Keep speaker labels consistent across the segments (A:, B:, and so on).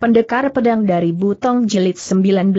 A: Pendekar Pedang dari Butong Jelit 19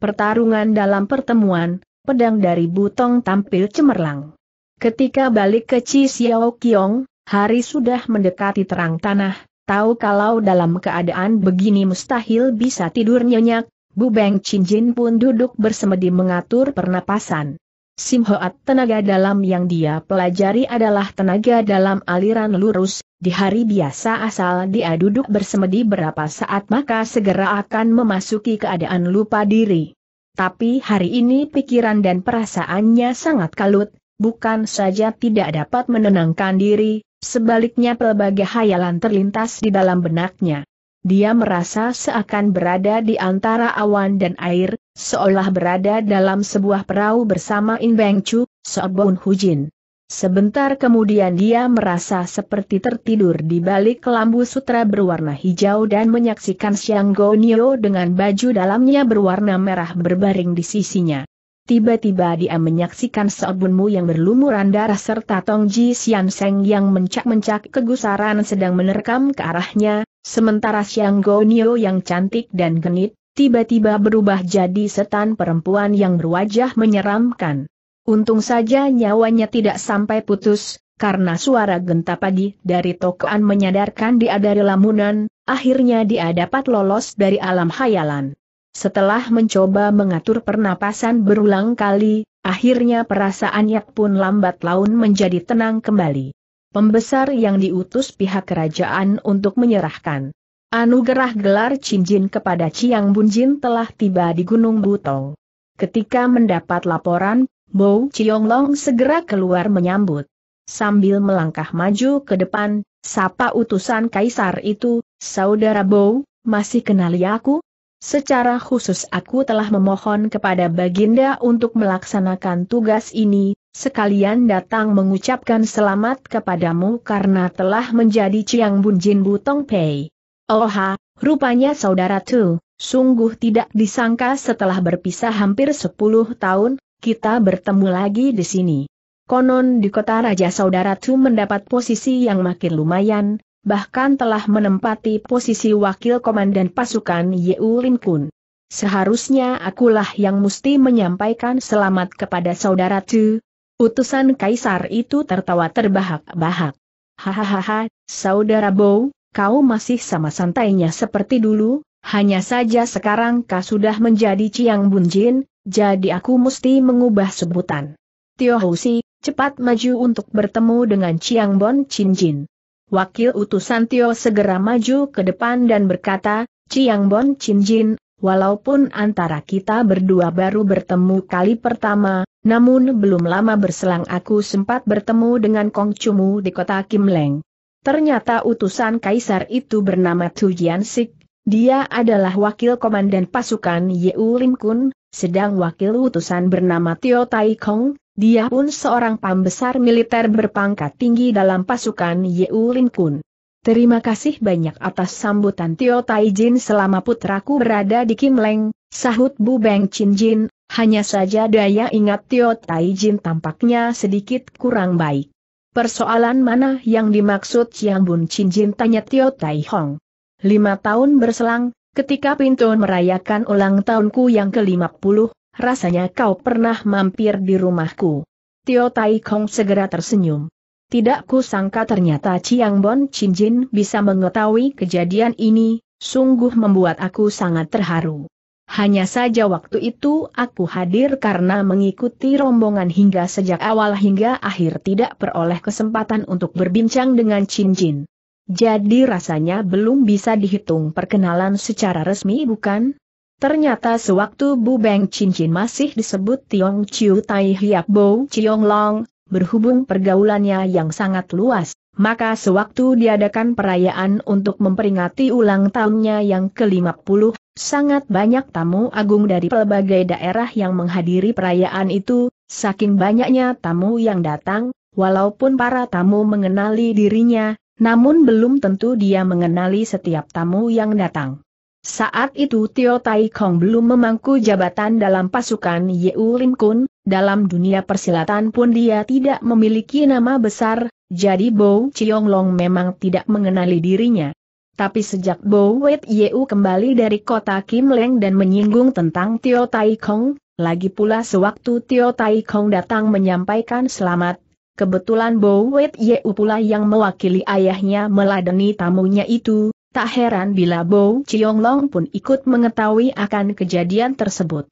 A: Pertarungan dalam pertemuan, pedang dari Butong tampil cemerlang. Ketika balik ke Chi Xiao Kiong, hari sudah mendekati terang tanah, tahu kalau dalam keadaan begini mustahil bisa tidur nyenyak, Bu Beng Chin Jin pun duduk bersemedi mengatur pernapasan. Simhoat tenaga dalam yang dia pelajari adalah tenaga dalam aliran lurus, di hari biasa asal dia duduk bersemedi berapa saat maka segera akan memasuki keadaan lupa diri. Tapi hari ini pikiran dan perasaannya sangat kalut, bukan saja tidak dapat menenangkan diri, sebaliknya pelbagai hayalan terlintas di dalam benaknya. Dia merasa seakan berada di antara awan dan air, Seolah berada dalam sebuah perahu bersama In Beng Chu, Seobun Hujin. Sebentar kemudian dia merasa seperti tertidur di balik kelambu sutra berwarna hijau dan menyaksikan Go Gonio dengan baju dalamnya berwarna merah berbaring di sisinya. Tiba-tiba dia menyaksikan Seobunmu yang berlumuran darah serta Tong Ji Xian Seng yang mencak-mencak kegusaran sedang menerkam ke arahnya, sementara Go Gonio yang cantik dan genit, tiba-tiba berubah jadi setan perempuan yang berwajah menyeramkan. Untung saja nyawanya tidak sampai putus, karena suara genta pagi dari tokoan menyadarkan dia dari lamunan, akhirnya dia dapat lolos dari alam hayalan. Setelah mencoba mengatur pernapasan berulang kali, akhirnya perasaannya pun lambat laun menjadi tenang kembali. Pembesar yang diutus pihak kerajaan untuk menyerahkan Anugerah gelar cincin kepada Chiang Bunjin telah tiba di Gunung Butong. Ketika mendapat laporan, Bo Chiong Long segera keluar menyambut. Sambil melangkah maju ke depan, sapa utusan kaisar itu, Saudara Bo, masih kenali ya aku? Secara khusus aku telah memohon kepada Baginda untuk melaksanakan tugas ini, sekalian datang mengucapkan selamat kepadamu karena telah menjadi Chiang Bunjin Butong Pei. Oha, rupanya saudara Tu, sungguh tidak disangka setelah berpisah hampir sepuluh tahun, kita bertemu lagi di sini. Konon di kota Raja Saudara Tu mendapat posisi yang makin lumayan, bahkan telah menempati posisi wakil komandan pasukan Yeu Lin Kun. Seharusnya akulah yang mesti menyampaikan selamat kepada saudara Tu. Utusan kaisar itu tertawa terbahak-bahak. Hahaha, saudara Bow, kau masih sama santainya seperti dulu, hanya saja sekarang kau sudah menjadi Ciang Bunjin, jadi aku mesti mengubah sebutan. Tio Husi, cepat maju untuk bertemu dengan Ciang Bon Chin Jin. Wakil utusan Tio segera maju ke depan dan berkata, Ciang Bon Chin Jin, walaupun antara kita berdua baru bertemu kali pertama, namun belum lama berselang aku sempat bertemu dengan Kong Chumu di kota Kim Leng. Ternyata utusan kaisar itu bernama Tu Jian dia adalah wakil komandan pasukan Yeu Lim Kun, sedang wakil utusan bernama Tio Tai Kong, dia pun seorang pambesar militer berpangkat tinggi dalam pasukan Yeu Lim Kun. Terima kasih banyak atas sambutan Tio Tai Jin selama putraku berada di Kim Leng, sahut Bu Beng Chin Jin, hanya saja daya ingat Tio Tai Jin tampaknya sedikit kurang baik. Persoalan mana yang dimaksud Chiang Bun Chin Jin tanya Tio Tai Hong. Lima tahun berselang, ketika pintu merayakan ulang tahunku yang ke-50, rasanya kau pernah mampir di rumahku. Tio Tai Hong segera tersenyum. Tidak kusangka ternyata Chiang Bun Chin Jin bisa mengetahui kejadian ini, sungguh membuat aku sangat terharu. Hanya saja waktu itu aku hadir karena mengikuti rombongan hingga sejak awal hingga akhir tidak peroleh kesempatan untuk berbincang dengan Chin Jin. Jadi rasanya belum bisa dihitung perkenalan secara resmi bukan? Ternyata sewaktu Bu Beng Chin Jin masih disebut Tiong Chiu Tai Hiap Bo Chiong Long, berhubung pergaulannya yang sangat luas, maka sewaktu diadakan perayaan untuk memperingati ulang tahunnya yang ke-50, sangat banyak tamu agung dari pelbagai daerah yang menghadiri perayaan itu, saking banyaknya tamu yang datang, walaupun para tamu mengenali dirinya, namun belum tentu dia mengenali setiap tamu yang datang. Saat itu Tio Tai Kong belum memangku jabatan dalam pasukan Yeu Lim Kun, dalam dunia persilatan pun dia tidak memiliki nama besar, jadi Bow Bo Long memang tidak mengenali dirinya. Tapi sejak Bow Wet Yeu kembali dari kota Kim Leng dan menyinggung tentang Tio Tai Kong, lagi pula sewaktu Tio Tai Kong datang menyampaikan selamat, kebetulan Bow Wet Yeu pula yang mewakili ayahnya meladeni tamunya itu, tak heran bila Bow Bo Long pun ikut mengetahui akan kejadian tersebut.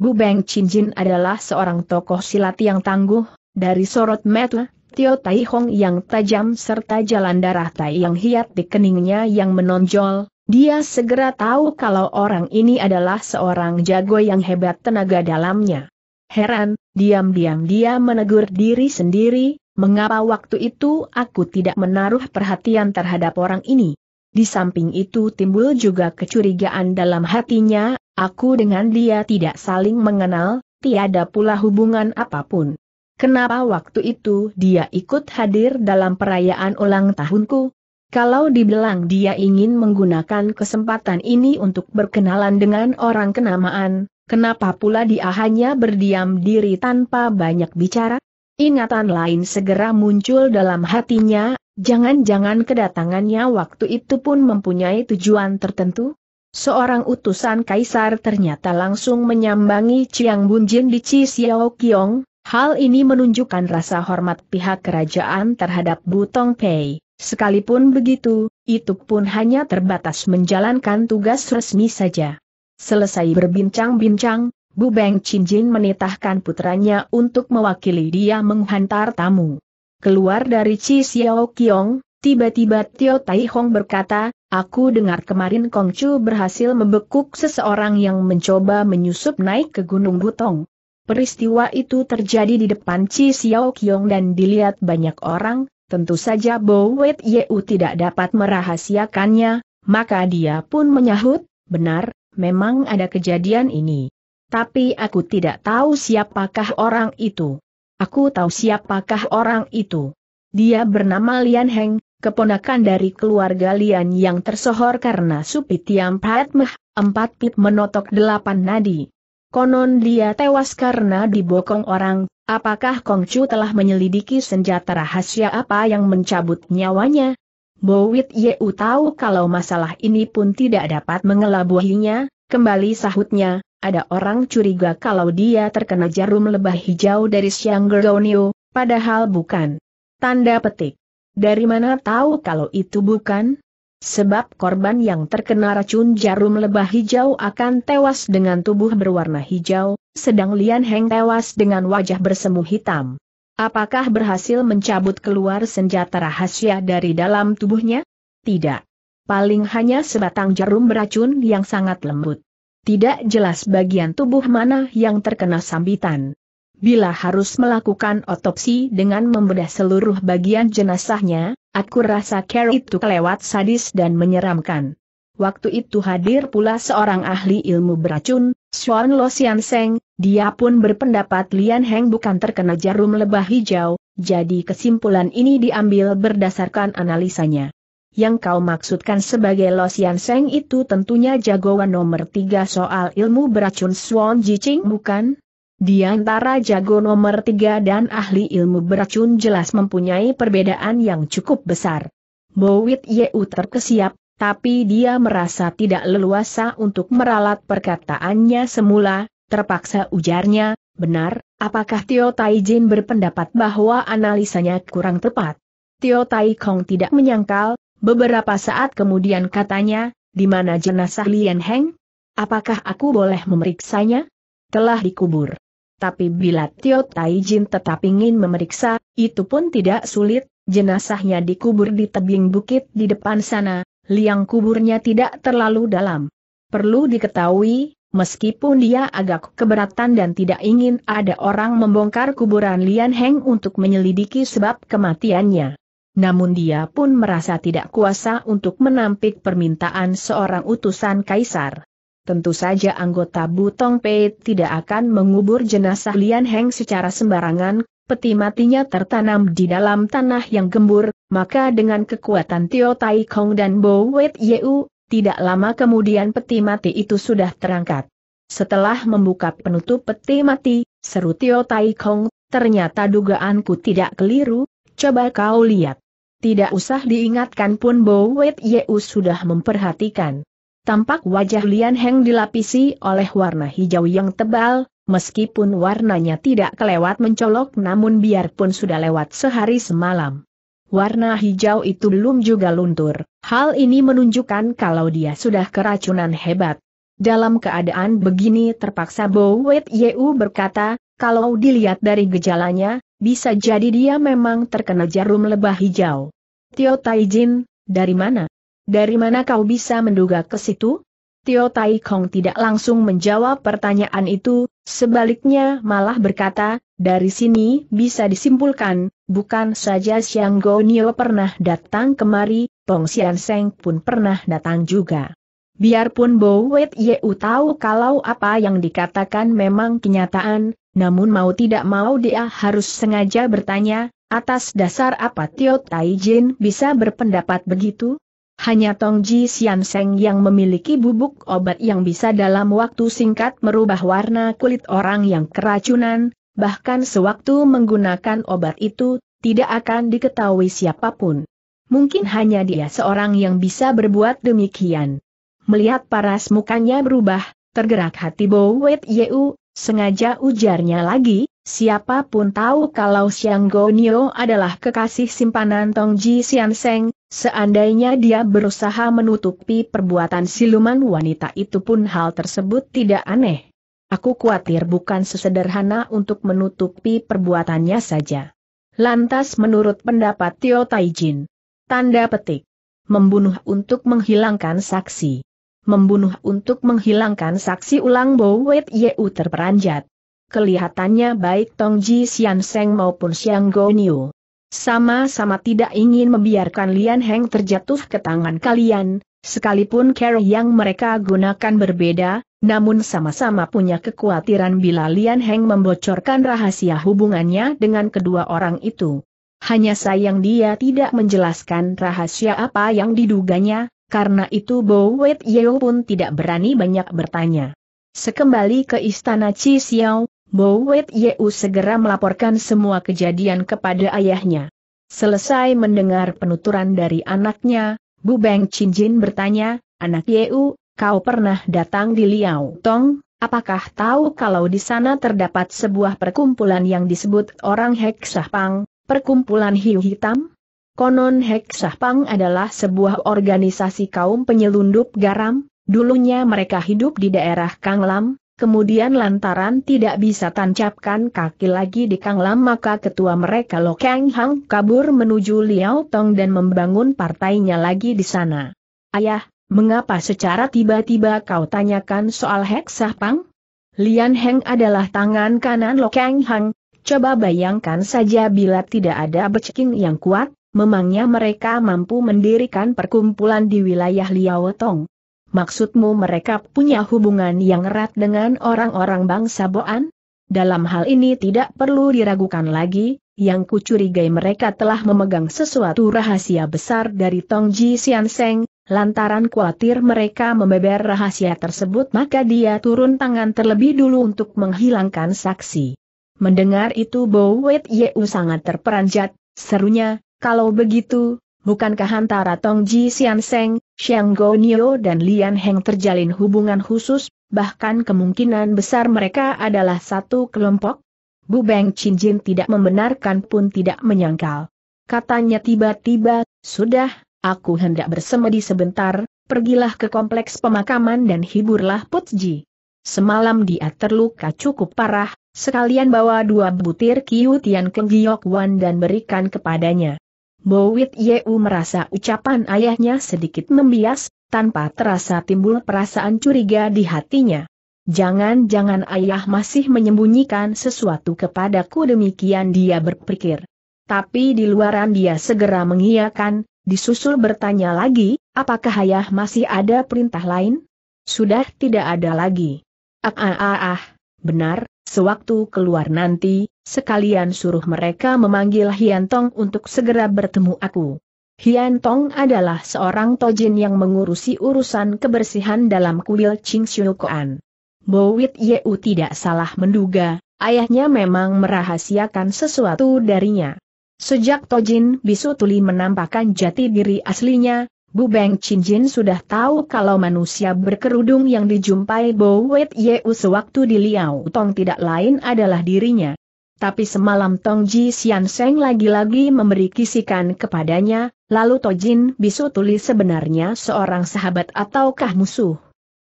A: Bu Beng Chin Jin adalah seorang tokoh silat yang tangguh, dari sorot metu Tio Tai Hong yang tajam serta jalan darah Tai yang hiat di keningnya yang menonjol, dia segera tahu kalau orang ini adalah seorang jago yang hebat tenaga dalamnya. Heran, diam-diam dia menegur diri sendiri, mengapa waktu itu aku tidak menaruh perhatian terhadap orang ini. Di samping itu timbul juga kecurigaan dalam hatinya, aku dengan dia tidak saling mengenal, tiada pula hubungan apapun. Kenapa waktu itu dia ikut hadir dalam perayaan ulang tahunku? Kalau dibilang dia ingin menggunakan kesempatan ini untuk berkenalan dengan orang kenamaan, kenapa pula dia hanya berdiam diri tanpa banyak bicara? Ingatan lain segera muncul dalam hatinya, jangan-jangan kedatangannya waktu itu pun mempunyai tujuan tertentu? Seorang utusan kaisar ternyata langsung menyambangi Chiang Bunjin di Chi Xiao Kiong, Hal ini menunjukkan rasa hormat pihak kerajaan terhadap Butong Pei. Sekalipun begitu, itu pun hanya terbatas menjalankan tugas resmi saja. Selesai berbincang-bincang, Bu Beng Chin Jin menitahkan putranya untuk mewakili dia menghantar tamu. Keluar dari Chi Xiao Kiong, tiba-tiba Tio Tai Hong berkata, Aku dengar kemarin Kong Chu berhasil membekuk seseorang yang mencoba menyusup naik ke Gunung Butong. Peristiwa itu terjadi di depan Chi Xiao Kiong dan dilihat banyak orang, tentu saja Bo Wet Yeu tidak dapat merahasiakannya, maka dia pun menyahut, benar, memang ada kejadian ini. Tapi aku tidak tahu siapakah orang itu. Aku tahu siapakah orang itu. Dia bernama Lian Heng, keponakan dari keluarga Lian yang tersohor karena supit yang empat pit menotok delapan nadi. Konon dia tewas karena dibokong orang, apakah Kongcu telah menyelidiki senjata rahasia apa yang mencabut nyawanya? Bowit Yeu tahu kalau masalah ini pun tidak dapat mengelabuhinya, kembali sahutnya, ada orang curiga kalau dia terkena jarum lebah hijau dari Siang Gergonio, padahal bukan. Tanda petik. Dari mana tahu kalau itu bukan? Sebab korban yang terkena racun jarum lebah hijau akan tewas dengan tubuh berwarna hijau, sedang Lian Heng tewas dengan wajah bersemu hitam. Apakah berhasil mencabut keluar senjata rahasia dari dalam tubuhnya? Tidak. Paling hanya sebatang jarum beracun yang sangat lembut. Tidak jelas bagian tubuh mana yang terkena sambitan. Bila harus melakukan otopsi dengan membedah seluruh bagian jenazahnya, Aku rasa Carrie itu kelewat sadis dan menyeramkan. Waktu itu hadir pula seorang ahli ilmu beracun, Swan Lo Sian Seng, dia pun berpendapat Lian Heng bukan terkena jarum lebah hijau, jadi kesimpulan ini diambil berdasarkan analisanya. Yang kau maksudkan sebagai Lo Sian Seng itu tentunya jagoan nomor tiga soal ilmu beracun Swan Jicing bukan? Di antara jago nomor tiga dan ahli ilmu beracun jelas mempunyai perbedaan yang cukup besar. Bowit Yeu terkesiap, tapi dia merasa tidak leluasa untuk meralat perkataannya semula, terpaksa ujarnya, benar, apakah Tio Taijin berpendapat bahwa analisanya kurang tepat? Tio Tai Kong tidak menyangkal, beberapa saat kemudian katanya, di mana jenazah Lian Heng? Apakah aku boleh memeriksanya? Telah dikubur. Tapi bila Tio Taijin tetap ingin memeriksa, itu pun tidak sulit, jenazahnya dikubur di tebing bukit di depan sana, liang kuburnya tidak terlalu dalam. Perlu diketahui, meskipun dia agak keberatan dan tidak ingin ada orang membongkar kuburan Lian Heng untuk menyelidiki sebab kematiannya. Namun dia pun merasa tidak kuasa untuk menampik permintaan seorang utusan kaisar tentu saja anggota Butong Pei tidak akan mengubur jenazah Lian Heng secara sembarangan, peti matinya tertanam di dalam tanah yang gembur, maka dengan kekuatan Tio Tai Kong dan Bo Wet Yeu, tidak lama kemudian peti mati itu sudah terangkat. Setelah membuka penutup peti mati, seru Tio Tai Kong, ternyata dugaanku tidak keliru, coba kau lihat. Tidak usah diingatkan pun Bo Wet Yeu sudah memperhatikan. Tampak wajah Lian Heng dilapisi oleh warna hijau yang tebal, meskipun warnanya tidak kelewat mencolok namun biarpun sudah lewat sehari semalam. Warna hijau itu belum juga luntur, hal ini menunjukkan kalau dia sudah keracunan hebat. Dalam keadaan begini terpaksa Bowet Yeu berkata, kalau dilihat dari gejalanya, bisa jadi dia memang terkena jarum lebah hijau. Tio Taijin, dari mana? Dari mana kau bisa menduga ke situ? Tio Tai Kong tidak langsung menjawab pertanyaan itu, sebaliknya malah berkata, dari sini bisa disimpulkan, bukan saja Xiang Go Nio pernah datang kemari, Pong Xian Seng pun pernah datang juga. Biarpun Bo Wet Yeu tahu kalau apa yang dikatakan memang kenyataan, namun mau tidak mau dia harus sengaja bertanya, atas dasar apa Tio Tai Jin bisa berpendapat begitu? Hanya Tong Ji Sian Seng yang memiliki bubuk obat yang bisa dalam waktu singkat merubah warna kulit orang yang keracunan, bahkan sewaktu menggunakan obat itu, tidak akan diketahui siapapun. Mungkin hanya dia seorang yang bisa berbuat demikian. Melihat paras mukanya berubah, tergerak hati Bo Wet Yeu, sengaja ujarnya lagi, Siapapun tahu kalau Xiang Gonio adalah kekasih simpanan Tong Ji Xian Seng, seandainya dia berusaha menutupi perbuatan siluman wanita itu pun hal tersebut tidak aneh. Aku khawatir bukan sesederhana untuk menutupi perbuatannya saja. Lantas menurut pendapat Tio Taijin. Tanda petik. Membunuh untuk menghilangkan saksi. Membunuh untuk menghilangkan saksi ulang Bowet Yeu terperanjat kelihatannya baik Tong Ji Xian Seng maupun Xiang Go Niu. Sama-sama tidak ingin membiarkan Lian Heng terjatuh ke tangan kalian, sekalipun cara yang mereka gunakan berbeda, namun sama-sama punya kekhawatiran bila Lian Heng membocorkan rahasia hubungannya dengan kedua orang itu. Hanya sayang dia tidak menjelaskan rahasia apa yang diduganya, karena itu Bo Wet Yeo pun tidak berani banyak bertanya. Sekembali ke istana Chi Xiao, Mo Yeu segera melaporkan semua kejadian kepada ayahnya. Selesai mendengar penuturan dari anaknya, Bu Beng Chin Jin bertanya, Anak Yeu, kau pernah datang di Liao Tong, apakah tahu kalau di sana terdapat sebuah perkumpulan yang disebut orang Heksahpang, perkumpulan hiu hitam? Konon Heksahpang adalah sebuah organisasi kaum penyelundup garam, dulunya mereka hidup di daerah Kanglam, Kemudian lantaran tidak bisa tancapkan kaki lagi di Kang Lam maka ketua mereka Lo Kang Hang kabur menuju Liao Tong dan membangun partainya lagi di sana. Ayah, mengapa secara tiba-tiba kau tanyakan soal Hek Pang? Lian Heng adalah tangan kanan Lo Kang Hang, coba bayangkan saja bila tidak ada beceking yang kuat, memangnya mereka mampu mendirikan perkumpulan di wilayah Liao Tong. Maksudmu mereka punya hubungan yang erat dengan orang-orang bangsa Boan? Dalam hal ini tidak perlu diragukan lagi, yang kucurigai mereka telah memegang sesuatu rahasia besar dari Tong Ji Sian Seng, lantaran khawatir mereka membeber rahasia tersebut maka dia turun tangan terlebih dulu untuk menghilangkan saksi. Mendengar itu Bo Wet Yeu sangat terperanjat, serunya, kalau begitu, Bukankah antara Tong Ji Sian Seng, Xiang Go Nio dan Lian Heng terjalin hubungan khusus, bahkan kemungkinan besar mereka adalah satu kelompok? Bu Beng Chin Jin tidak membenarkan pun tidak menyangkal. Katanya tiba-tiba, sudah, aku hendak bersemedi sebentar, pergilah ke kompleks pemakaman dan hiburlah Put Ji. Semalam dia terluka cukup parah, sekalian bawa dua butir Kiu Tian Keng Giok Wan dan berikan kepadanya. Bowit Yeu merasa ucapan ayahnya sedikit membias, tanpa terasa timbul perasaan curiga di hatinya. Jangan-jangan ayah masih menyembunyikan sesuatu kepadaku demikian dia berpikir. Tapi di luaran dia segera mengiyakan, disusul bertanya lagi, apakah ayah masih ada perintah lain? Sudah tidak ada lagi. ah ah, ah, ah. benar, sewaktu keluar nanti, sekalian suruh mereka memanggil Hian Tong untuk segera bertemu aku. Hian Tong adalah seorang tojin yang mengurusi urusan kebersihan dalam kuil Ching Xiu Koan. Bowit Yeu tidak salah menduga, ayahnya memang merahasiakan sesuatu darinya. Sejak Tojin Bisu Tuli menampakkan jati diri aslinya, Bu Beng Chin Jin sudah tahu kalau manusia berkerudung yang dijumpai Bowit Yeu sewaktu di Liao Tong tidak lain adalah dirinya. Tapi semalam Tong Ji Sian Seng lagi-lagi memberi kisikan kepadanya, lalu Tojin Bisu tulis sebenarnya seorang sahabat ataukah musuh.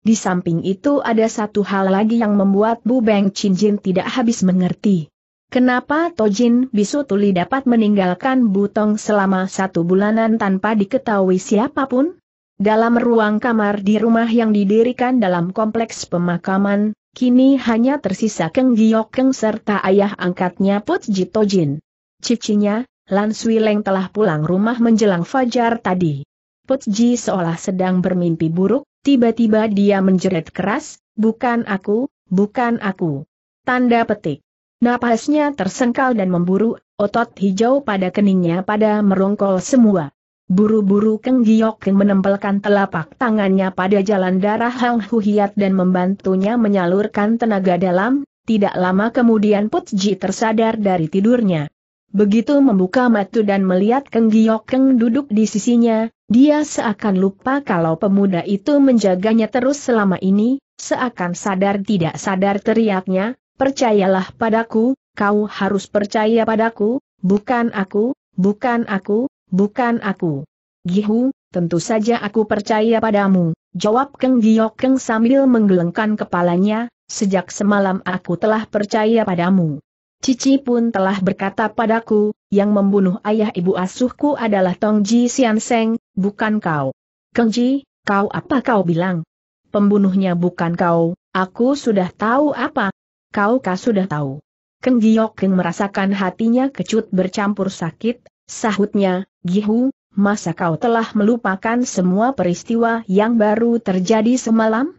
A: Di samping itu ada satu hal lagi yang membuat Bu Beng Chin Jin tidak habis mengerti. Kenapa Tojin Bisu Tuli dapat meninggalkan Butong selama satu bulanan tanpa diketahui siapapun? Dalam ruang kamar di rumah yang didirikan dalam kompleks pemakaman, Kini hanya tersisa Keng Giok Keng serta ayah angkatnya Put Jito Jin. Cicinya, Lan Sui Leng telah pulang rumah menjelang fajar tadi. Put Ji seolah sedang bermimpi buruk, tiba-tiba dia menjerit keras, bukan aku, bukan aku. Tanda petik. Napasnya tersengkal dan memburu, otot hijau pada keningnya pada merongkol semua. Buru-buru Keng Giok menempelkan telapak tangannya pada jalan darah Hang Huhiat dan membantunya menyalurkan tenaga dalam, tidak lama kemudian Ji tersadar dari tidurnya. Begitu membuka matu dan melihat Keng Keng duduk di sisinya, dia seakan lupa kalau pemuda itu menjaganya terus selama ini, seakan sadar tidak sadar teriaknya, percayalah padaku, kau harus percaya padaku, bukan aku, bukan aku, bukan aku. Gihu, tentu saja aku percaya padamu, jawab Keng keng sambil menggelengkan kepalanya, sejak semalam aku telah percaya padamu. Cici pun telah berkata padaku, yang membunuh ayah ibu asuhku adalah Tong Ji Sian Seng, bukan kau. Keng Ji, kau apa kau bilang? Pembunuhnya bukan kau, aku sudah tahu apa. Kau kah sudah tahu? Keng Giok Keng merasakan hatinya kecut bercampur sakit, sahutnya, Gihu, masa kau telah melupakan semua peristiwa yang baru terjadi semalam?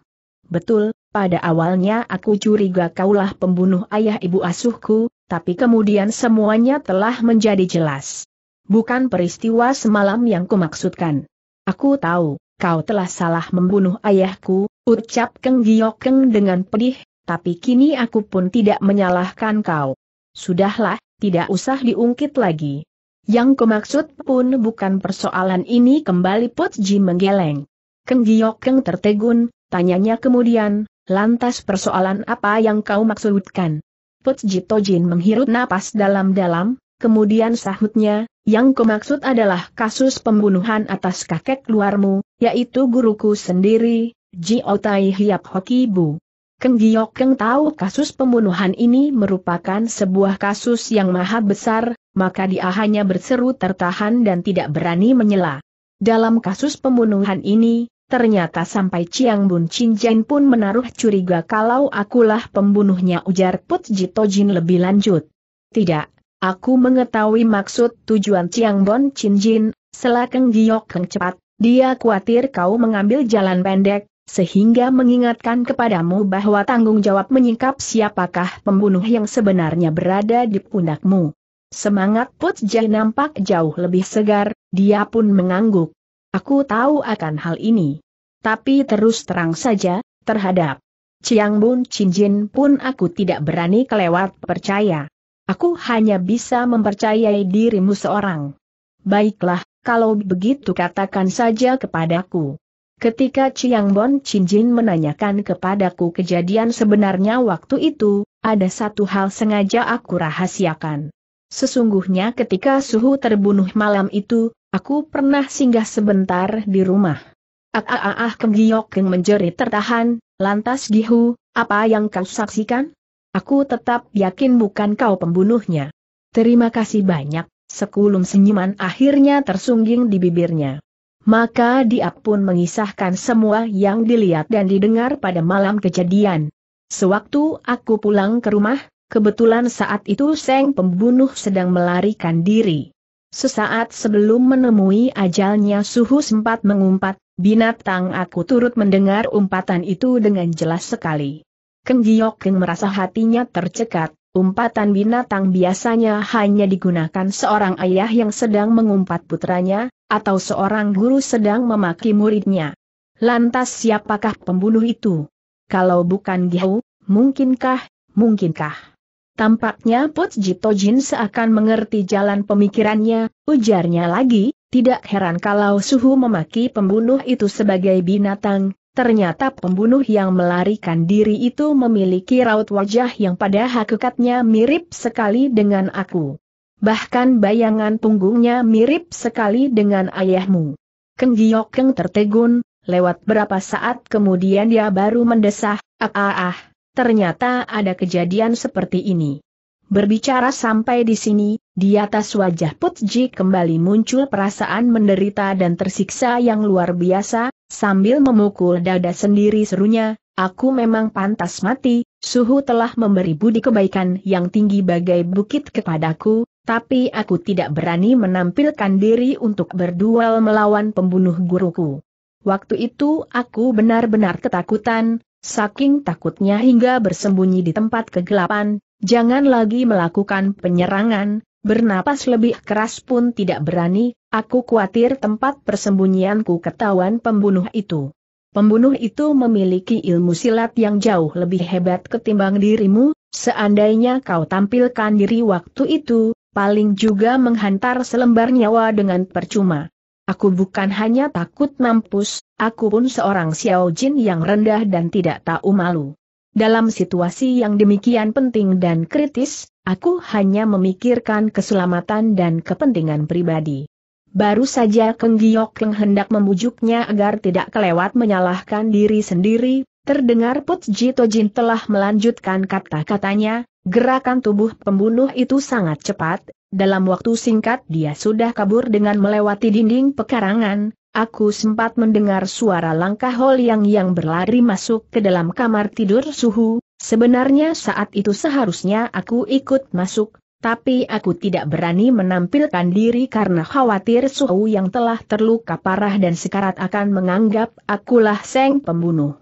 A: Betul, pada awalnya aku curiga kaulah pembunuh ayah ibu asuhku, tapi kemudian semuanya telah menjadi jelas. Bukan peristiwa semalam yang kumaksudkan. Aku tahu, kau telah salah membunuh ayahku, ucap Keng Giokeng dengan pedih, tapi kini aku pun tidak menyalahkan kau. Sudahlah, tidak usah diungkit lagi. Yang kumaksud pun bukan persoalan ini kembali Pot menggeleng. Keng Keng tertegun, tanyanya kemudian, lantas persoalan apa yang kau maksudkan? Pot Tojin menghirup napas dalam-dalam, kemudian sahutnya, yang kumaksud adalah kasus pembunuhan atas kakek luarmu, yaitu guruku sendiri, Ji Tai Hiap Hokibu. Keng Giok Keng tahu kasus pembunuhan ini merupakan sebuah kasus yang maha besar, maka dia hanya berseru tertahan dan tidak berani menyela. Dalam kasus pembunuhan ini, ternyata sampai Chiang Bun Jain pun menaruh curiga kalau akulah pembunuhnya ujar Put Tojin lebih lanjut. Tidak, aku mengetahui maksud tujuan Chiang Bun Jin, selakeng giok keng cepat, dia khawatir kau mengambil jalan pendek, sehingga mengingatkan kepadamu bahwa tanggung jawab menyingkap siapakah pembunuh yang sebenarnya berada di pundakmu. Semangat Put Jai nampak jauh lebih segar, dia pun mengangguk. Aku tahu akan hal ini. Tapi terus terang saja, terhadap Chiang Bun Cinjin pun aku tidak berani kelewat percaya. Aku hanya bisa mempercayai dirimu seorang. Baiklah, kalau begitu katakan saja kepadaku. Ketika Chiang Bon Cinjin menanyakan kepadaku kejadian sebenarnya waktu itu, ada satu hal sengaja aku rahasiakan. Sesungguhnya ketika suhu terbunuh malam itu, aku pernah singgah sebentar di rumah. Ah ah ah, ah Keng menjerit tertahan, lantas Gihu, apa yang kau saksikan? Aku tetap yakin bukan kau pembunuhnya. Terima kasih banyak, sekulum senyuman akhirnya tersungging di bibirnya. Maka dia pun mengisahkan semua yang dilihat dan didengar pada malam kejadian. Sewaktu aku pulang ke rumah, kebetulan saat itu Seng pembunuh sedang melarikan diri. Sesaat sebelum menemui ajalnya suhu sempat mengumpat, binatang aku turut mendengar umpatan itu dengan jelas sekali. Keng Giok Keng merasa hatinya tercekat, umpatan binatang biasanya hanya digunakan seorang ayah yang sedang mengumpat putranya, atau seorang guru sedang memaki muridnya. Lantas siapakah pembunuh itu? Kalau bukan Gihau, mungkinkah, mungkinkah? Tampaknya Put Jito Jin seakan mengerti jalan pemikirannya, ujarnya lagi, tidak heran kalau Suhu memaki pembunuh itu sebagai binatang, ternyata pembunuh yang melarikan diri itu memiliki raut wajah yang pada hakikatnya mirip sekali dengan aku. Bahkan bayangan punggungnya mirip sekali dengan ayahmu. Keng Giok Keng tertegun, lewat berapa saat kemudian dia baru mendesah, ah ah ah ternyata ada kejadian seperti ini. Berbicara sampai di sini, di atas wajah Putji kembali muncul perasaan menderita dan tersiksa yang luar biasa, sambil memukul dada sendiri serunya, aku memang pantas mati, suhu telah memberi budi kebaikan yang tinggi bagai bukit kepadaku, tapi aku tidak berani menampilkan diri untuk berduel melawan pembunuh guruku. Waktu itu aku benar-benar ketakutan, Saking takutnya hingga bersembunyi di tempat kegelapan, jangan lagi melakukan penyerangan, bernapas lebih keras pun tidak berani, aku khawatir tempat persembunyianku ketahuan pembunuh itu. Pembunuh itu memiliki ilmu silat yang jauh lebih hebat ketimbang dirimu, seandainya kau tampilkan diri waktu itu, paling juga menghantar selembar nyawa dengan percuma. Aku bukan hanya takut mampus, aku pun seorang Xiao Jin yang rendah dan tidak tahu malu. Dalam situasi yang demikian penting dan kritis, aku hanya memikirkan keselamatan dan kepentingan pribadi. Baru saja Keng Giok Keng hendak membujuknya agar tidak kelewat menyalahkan diri sendiri, terdengar Put Jito Jin telah melanjutkan kata-katanya, gerakan tubuh pembunuh itu sangat cepat, dalam waktu singkat dia sudah kabur dengan melewati dinding pekarangan, aku sempat mendengar suara langkah Hol yang yang berlari masuk ke dalam kamar tidur suhu, sebenarnya saat itu seharusnya aku ikut masuk, tapi aku tidak berani menampilkan diri karena khawatir suhu yang telah terluka parah dan sekarat akan menganggap akulah seng pembunuh.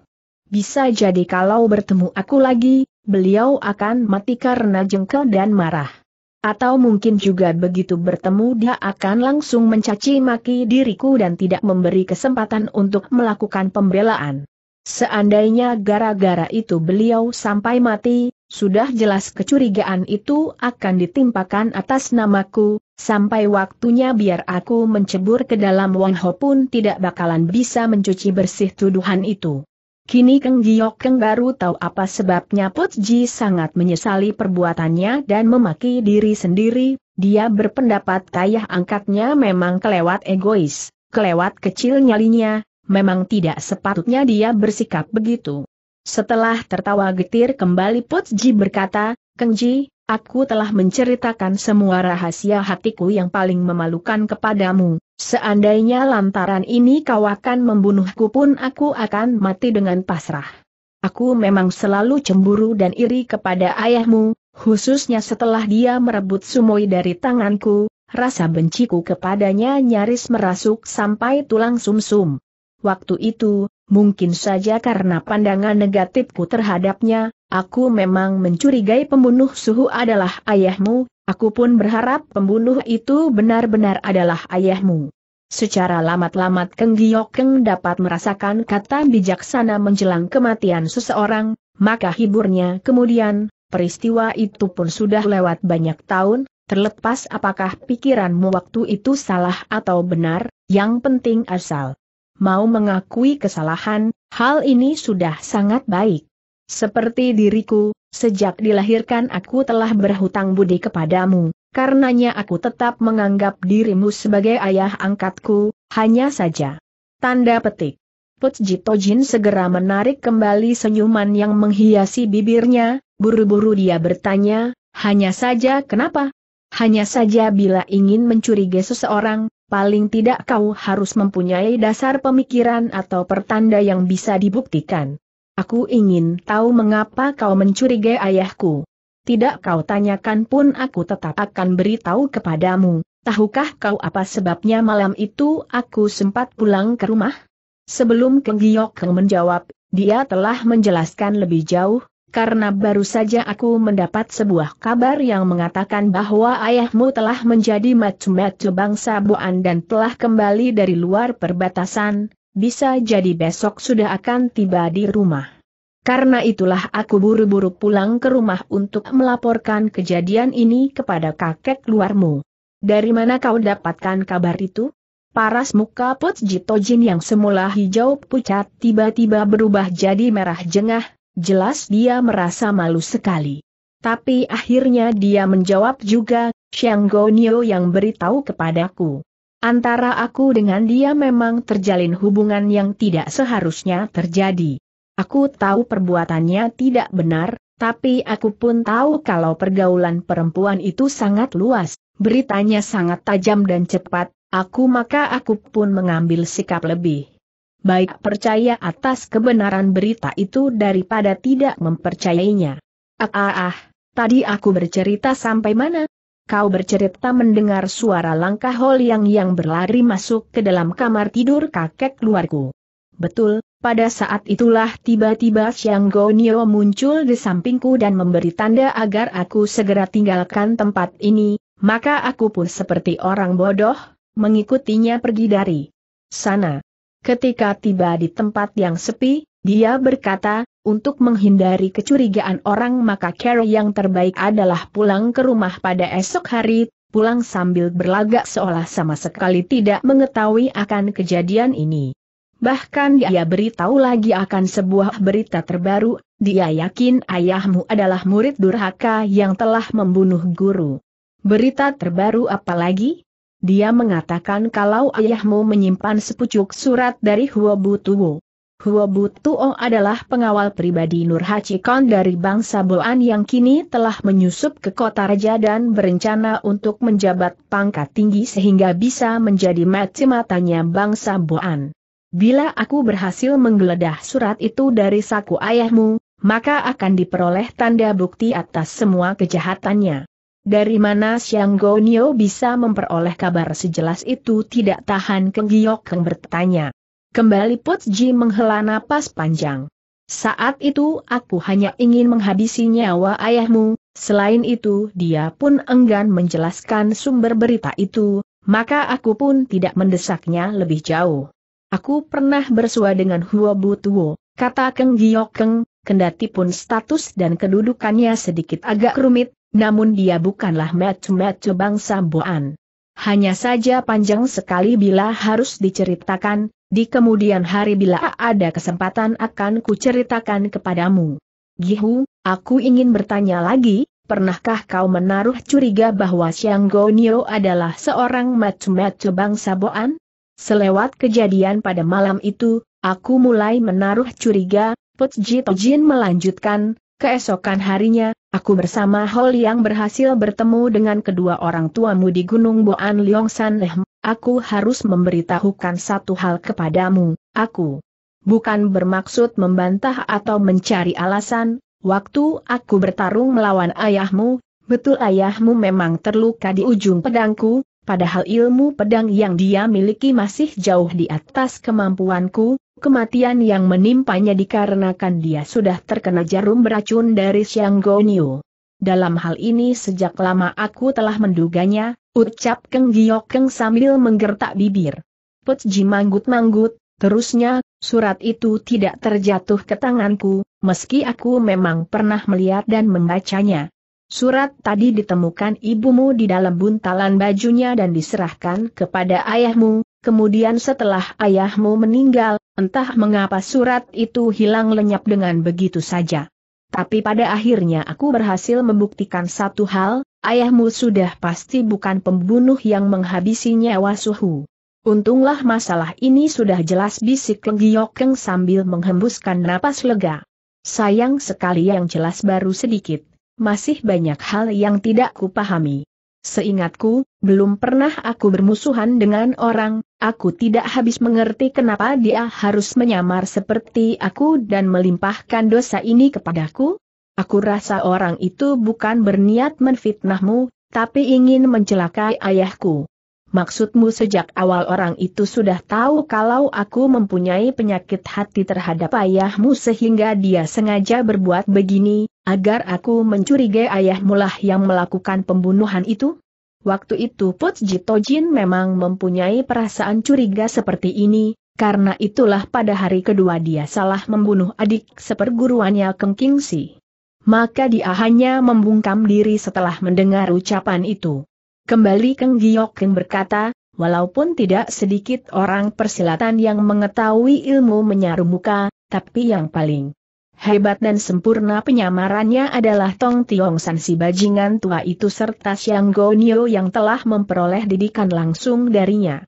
A: Bisa jadi kalau bertemu aku lagi, beliau akan mati karena jengkel dan marah. Atau mungkin juga begitu bertemu dia akan langsung mencaci maki diriku dan tidak memberi kesempatan untuk melakukan pembelaan. Seandainya gara-gara itu beliau sampai mati, sudah jelas kecurigaan itu akan ditimpakan atas namaku, sampai waktunya biar aku mencebur ke dalam Wang Ho pun tidak bakalan bisa mencuci bersih tuduhan itu. Kini Keng Giok Keng baru tahu apa sebabnya Put Ji sangat menyesali perbuatannya dan memaki diri sendiri, dia berpendapat ayah angkatnya memang kelewat egois, kelewat kecil nyalinya, memang tidak sepatutnya dia bersikap begitu. Setelah tertawa getir kembali Put Ji berkata, Keng Ji, aku telah menceritakan semua rahasia hatiku yang paling memalukan kepadamu, Seandainya lantaran ini kau akan membunuhku pun aku akan mati dengan pasrah. Aku memang selalu cemburu dan iri kepada ayahmu, khususnya setelah dia merebut sumoi dari tanganku, rasa benciku kepadanya nyaris merasuk sampai tulang sumsum. -sum. Waktu itu, mungkin saja karena pandangan negatifku terhadapnya, aku memang mencurigai pembunuh suhu adalah ayahmu, Aku pun berharap pembunuh itu benar-benar adalah ayahmu. Secara lamat-lamat Keng Giokeng dapat merasakan kata bijaksana menjelang kematian seseorang, maka hiburnya kemudian, peristiwa itu pun sudah lewat banyak tahun, terlepas apakah pikiranmu waktu itu salah atau benar, yang penting asal. Mau mengakui kesalahan, hal ini sudah sangat baik seperti diriku, sejak dilahirkan aku telah berhutang budi kepadamu, karenanya aku tetap menganggap dirimu sebagai ayah angkatku, hanya saja. Tanda petik. Putjito Jin segera menarik kembali senyuman yang menghiasi bibirnya, buru-buru dia bertanya, hanya saja kenapa? Hanya saja bila ingin mencurigai seseorang, paling tidak kau harus mempunyai dasar pemikiran atau pertanda yang bisa dibuktikan. Aku ingin tahu mengapa kau mencurigai ayahku. Tidak kau tanyakan pun aku tetap akan beritahu kepadamu. Tahukah kau apa sebabnya malam itu aku sempat pulang ke rumah? Sebelum Keng Giok menjawab, dia telah menjelaskan lebih jauh, karena baru saja aku mendapat sebuah kabar yang mengatakan bahwa ayahmu telah menjadi macu-macu bangsa Boan dan telah kembali dari luar perbatasan, bisa jadi besok sudah akan tiba di rumah. Karena itulah aku buru-buru pulang ke rumah untuk melaporkan kejadian ini kepada kakek luarmu. Dari mana kau dapatkan kabar itu? Paras muka Put Jitojin yang semula hijau pucat tiba-tiba berubah jadi merah jengah, jelas dia merasa malu sekali. Tapi akhirnya dia menjawab juga, Xiang Nio yang beritahu kepadaku. Antara aku dengan dia memang terjalin hubungan yang tidak seharusnya terjadi. Aku tahu perbuatannya tidak benar, tapi aku pun tahu kalau pergaulan perempuan itu sangat luas, beritanya sangat tajam dan cepat, aku maka aku pun mengambil sikap lebih. Baik percaya atas kebenaran berita itu daripada tidak mempercayainya. Ah ah ah, tadi aku bercerita sampai mana? kau bercerita mendengar suara langkah hol yang berlari masuk ke dalam kamar tidur kakek luarku. Betul, pada saat itulah tiba-tiba Xiang Gonio muncul di sampingku dan memberi tanda agar aku segera tinggalkan tempat ini, maka aku pun seperti orang bodoh, mengikutinya pergi dari sana. Ketika tiba di tempat yang sepi, dia berkata, untuk menghindari kecurigaan orang maka cara yang terbaik adalah pulang ke rumah pada esok hari, pulang sambil berlagak seolah sama sekali tidak mengetahui akan kejadian ini. Bahkan dia beritahu lagi akan sebuah berita terbaru, dia yakin ayahmu adalah murid durhaka yang telah membunuh guru. Berita terbaru apa lagi? Dia mengatakan kalau ayahmu menyimpan sepucuk surat dari Huobu Tuwo. Huo Butuo oh adalah pengawal pribadi Nur Hachikon dari bangsa Boan yang kini telah menyusup ke kota raja dan berencana untuk menjabat pangkat tinggi sehingga bisa menjadi mati matanya bangsa Boan. Bila aku berhasil menggeledah surat itu dari saku ayahmu, maka akan diperoleh tanda bukti atas semua kejahatannya. Dari mana Siang Gonio bisa memperoleh kabar sejelas itu tidak tahan kenggiok Giok Keng bertanya. Kembali Ji menghela napas panjang. Saat itu aku hanya ingin menghabisi nyawa ayahmu, selain itu dia pun enggan menjelaskan sumber berita itu, maka aku pun tidak mendesaknya lebih jauh. Aku pernah bersua dengan Huo Butuo, kata Keng Giok Keng, kendati pun status dan kedudukannya sedikit agak rumit, namun dia bukanlah metu-metu bangsa Boan. Hanya saja panjang sekali bila harus diceritakan, di kemudian hari bila ada kesempatan akan kuceritakan kepadamu. Gihu, aku ingin bertanya lagi, pernahkah kau menaruh curiga bahwa Xiang Gonio adalah seorang macu-macu bangsa Boan? Selewat kejadian pada malam itu, aku mulai menaruh curiga, Putji Jin melanjutkan, keesokan harinya, aku bersama Hol yang berhasil bertemu dengan kedua orang tuamu di Gunung Boan Liong San aku harus memberitahukan satu hal kepadamu, aku bukan bermaksud membantah atau mencari alasan, waktu aku bertarung melawan ayahmu, betul ayahmu memang terluka di ujung pedangku, padahal ilmu pedang yang dia miliki masih jauh di atas kemampuanku, kematian yang menimpanya dikarenakan dia sudah terkena jarum beracun dari Xiang Goniu dalam hal ini sejak lama aku telah menduganya, ucap Keng Giok Keng sambil menggertak bibir. Put Ji manggut-manggut, terusnya, surat itu tidak terjatuh ke tanganku, meski aku memang pernah melihat dan membacanya. Surat tadi ditemukan ibumu di dalam buntalan bajunya dan diserahkan kepada ayahmu, kemudian setelah ayahmu meninggal, entah mengapa surat itu hilang lenyap dengan begitu saja. Tapi pada akhirnya aku berhasil membuktikan satu hal, ayahmu sudah pasti bukan pembunuh yang menghabisi nyawa suhu. Untunglah masalah ini sudah jelas bisik Leng Giokeng sambil menghembuskan napas lega. Sayang sekali yang jelas baru sedikit, masih banyak hal yang tidak kupahami. Seingatku, belum pernah aku bermusuhan dengan orang, aku tidak habis mengerti kenapa dia harus menyamar seperti aku dan melimpahkan dosa ini kepadaku. Aku rasa orang itu bukan berniat menfitnahmu, tapi ingin mencelakai ayahku. Maksudmu sejak awal orang itu sudah tahu kalau aku mempunyai penyakit hati terhadap ayahmu sehingga dia sengaja berbuat begini, agar aku mencurigai ayahmu lah yang melakukan pembunuhan itu? Waktu itu Put Jito Jin memang mempunyai perasaan curiga seperti ini, karena itulah pada hari kedua dia salah membunuh adik seperguruannya Keng Si. Maka dia hanya membungkam diri setelah mendengar ucapan itu. Kembali Keng Keng berkata, walaupun tidak sedikit orang persilatan yang mengetahui ilmu menyaru muka, tapi yang paling hebat dan sempurna penyamarannya adalah Tong Tiong San si bajingan tua itu serta Xiang Gonio yang telah memperoleh didikan langsung darinya.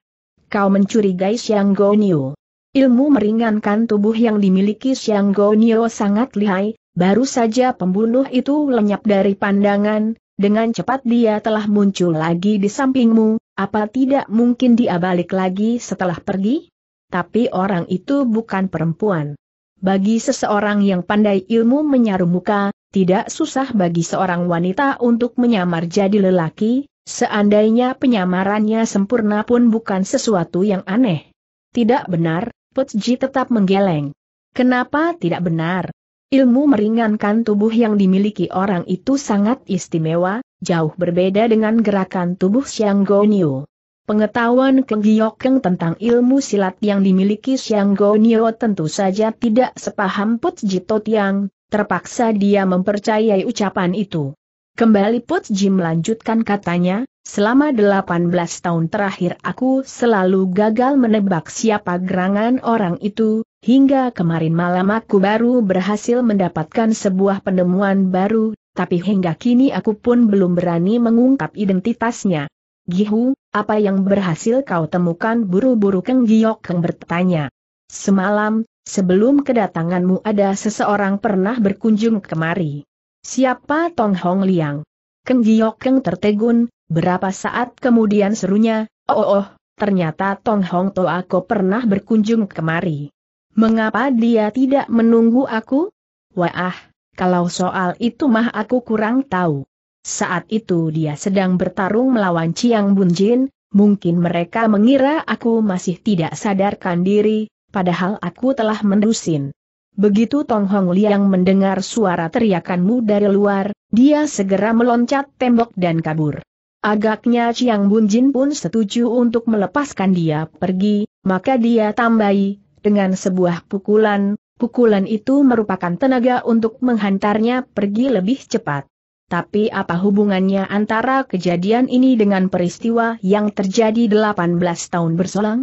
A: Kau mencurigai Xiang Gonio. Ilmu meringankan tubuh yang dimiliki Xiang Gonio sangat lihai, baru saja pembunuh itu lenyap dari pandangan, dengan cepat dia telah muncul lagi di sampingmu, apa tidak mungkin dia balik lagi setelah pergi? Tapi orang itu bukan perempuan. Bagi seseorang yang pandai ilmu menyaru muka, tidak susah bagi seorang wanita untuk menyamar jadi lelaki, seandainya penyamarannya sempurna pun bukan sesuatu yang aneh. Tidak benar, Putji tetap menggeleng. Kenapa tidak benar? Ilmu meringankan tubuh yang dimiliki orang itu sangat istimewa, jauh berbeda dengan gerakan tubuh Xiang Gonyo. Pengetahuan Keng Giokeng tentang ilmu silat yang dimiliki Xiang Gonyo tentu saja tidak sepaham Put Jito Tiang, terpaksa dia mempercayai ucapan itu. Kembali Put Jim melanjutkan katanya, selama 18 tahun terakhir aku selalu gagal menebak siapa gerangan orang itu, Hingga kemarin malam aku baru berhasil mendapatkan sebuah penemuan baru, tapi hingga kini aku pun belum berani mengungkap identitasnya. Gihu, apa yang berhasil kau temukan buru-buru Keng Giok Keng bertanya. Semalam, sebelum kedatanganmu ada seseorang pernah berkunjung kemari. Siapa Tong Hong Liang? Keng Giok Keng tertegun, berapa saat kemudian serunya, oh oh, oh ternyata Tong Hong Toako pernah berkunjung kemari. Mengapa dia tidak menunggu aku? Wah, kalau soal itu mah aku kurang tahu. Saat itu dia sedang bertarung melawan Chiang Bunjin, mungkin mereka mengira aku masih tidak sadarkan diri, padahal aku telah mendusin. Begitu Tong Hong Liang mendengar suara teriakanmu dari luar, dia segera meloncat tembok dan kabur. Agaknya Chiang Bunjin pun setuju untuk melepaskan dia pergi, maka dia tambahi, dengan sebuah pukulan, pukulan itu merupakan tenaga untuk menghantarnya pergi lebih cepat. Tapi apa hubungannya antara kejadian ini dengan peristiwa yang terjadi 18 tahun berselang?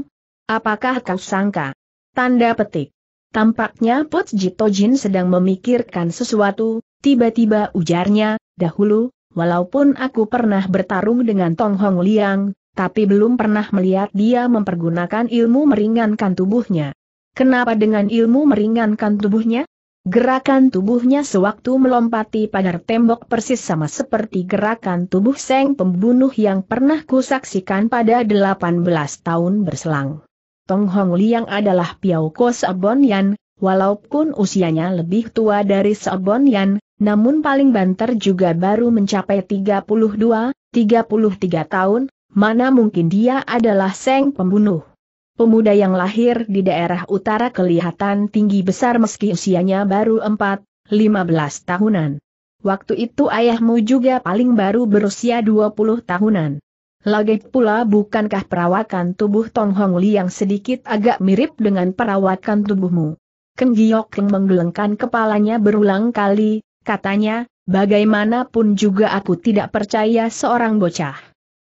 A: Apakah kau sangka? Tanda petik. Tampaknya Pot Jito Jin sedang memikirkan sesuatu, tiba-tiba ujarnya, dahulu, walaupun aku pernah bertarung dengan Tong Hong Liang, tapi belum pernah melihat dia mempergunakan ilmu meringankan tubuhnya. Kenapa dengan ilmu meringankan tubuhnya? Gerakan tubuhnya sewaktu melompati pagar tembok persis sama seperti gerakan tubuh Seng pembunuh yang pernah kusaksikan pada 18 tahun berselang. Tong Hong Liang adalah Piao Ko Sabon Yan, walaupun usianya lebih tua dari Sabon Yan, namun paling banter juga baru mencapai 32, 33 tahun, mana mungkin dia adalah Seng pembunuh. Pemuda yang lahir di daerah utara kelihatan tinggi besar meski usianya baru 4, 15 tahunan. Waktu itu ayahmu juga paling baru berusia 20 tahunan. Lagi pula bukankah perawakan tubuh Tong Hong Li yang sedikit agak mirip dengan perawakan tubuhmu? Keng Giok Keng menggelengkan kepalanya berulang kali, katanya, bagaimanapun juga aku tidak percaya seorang bocah.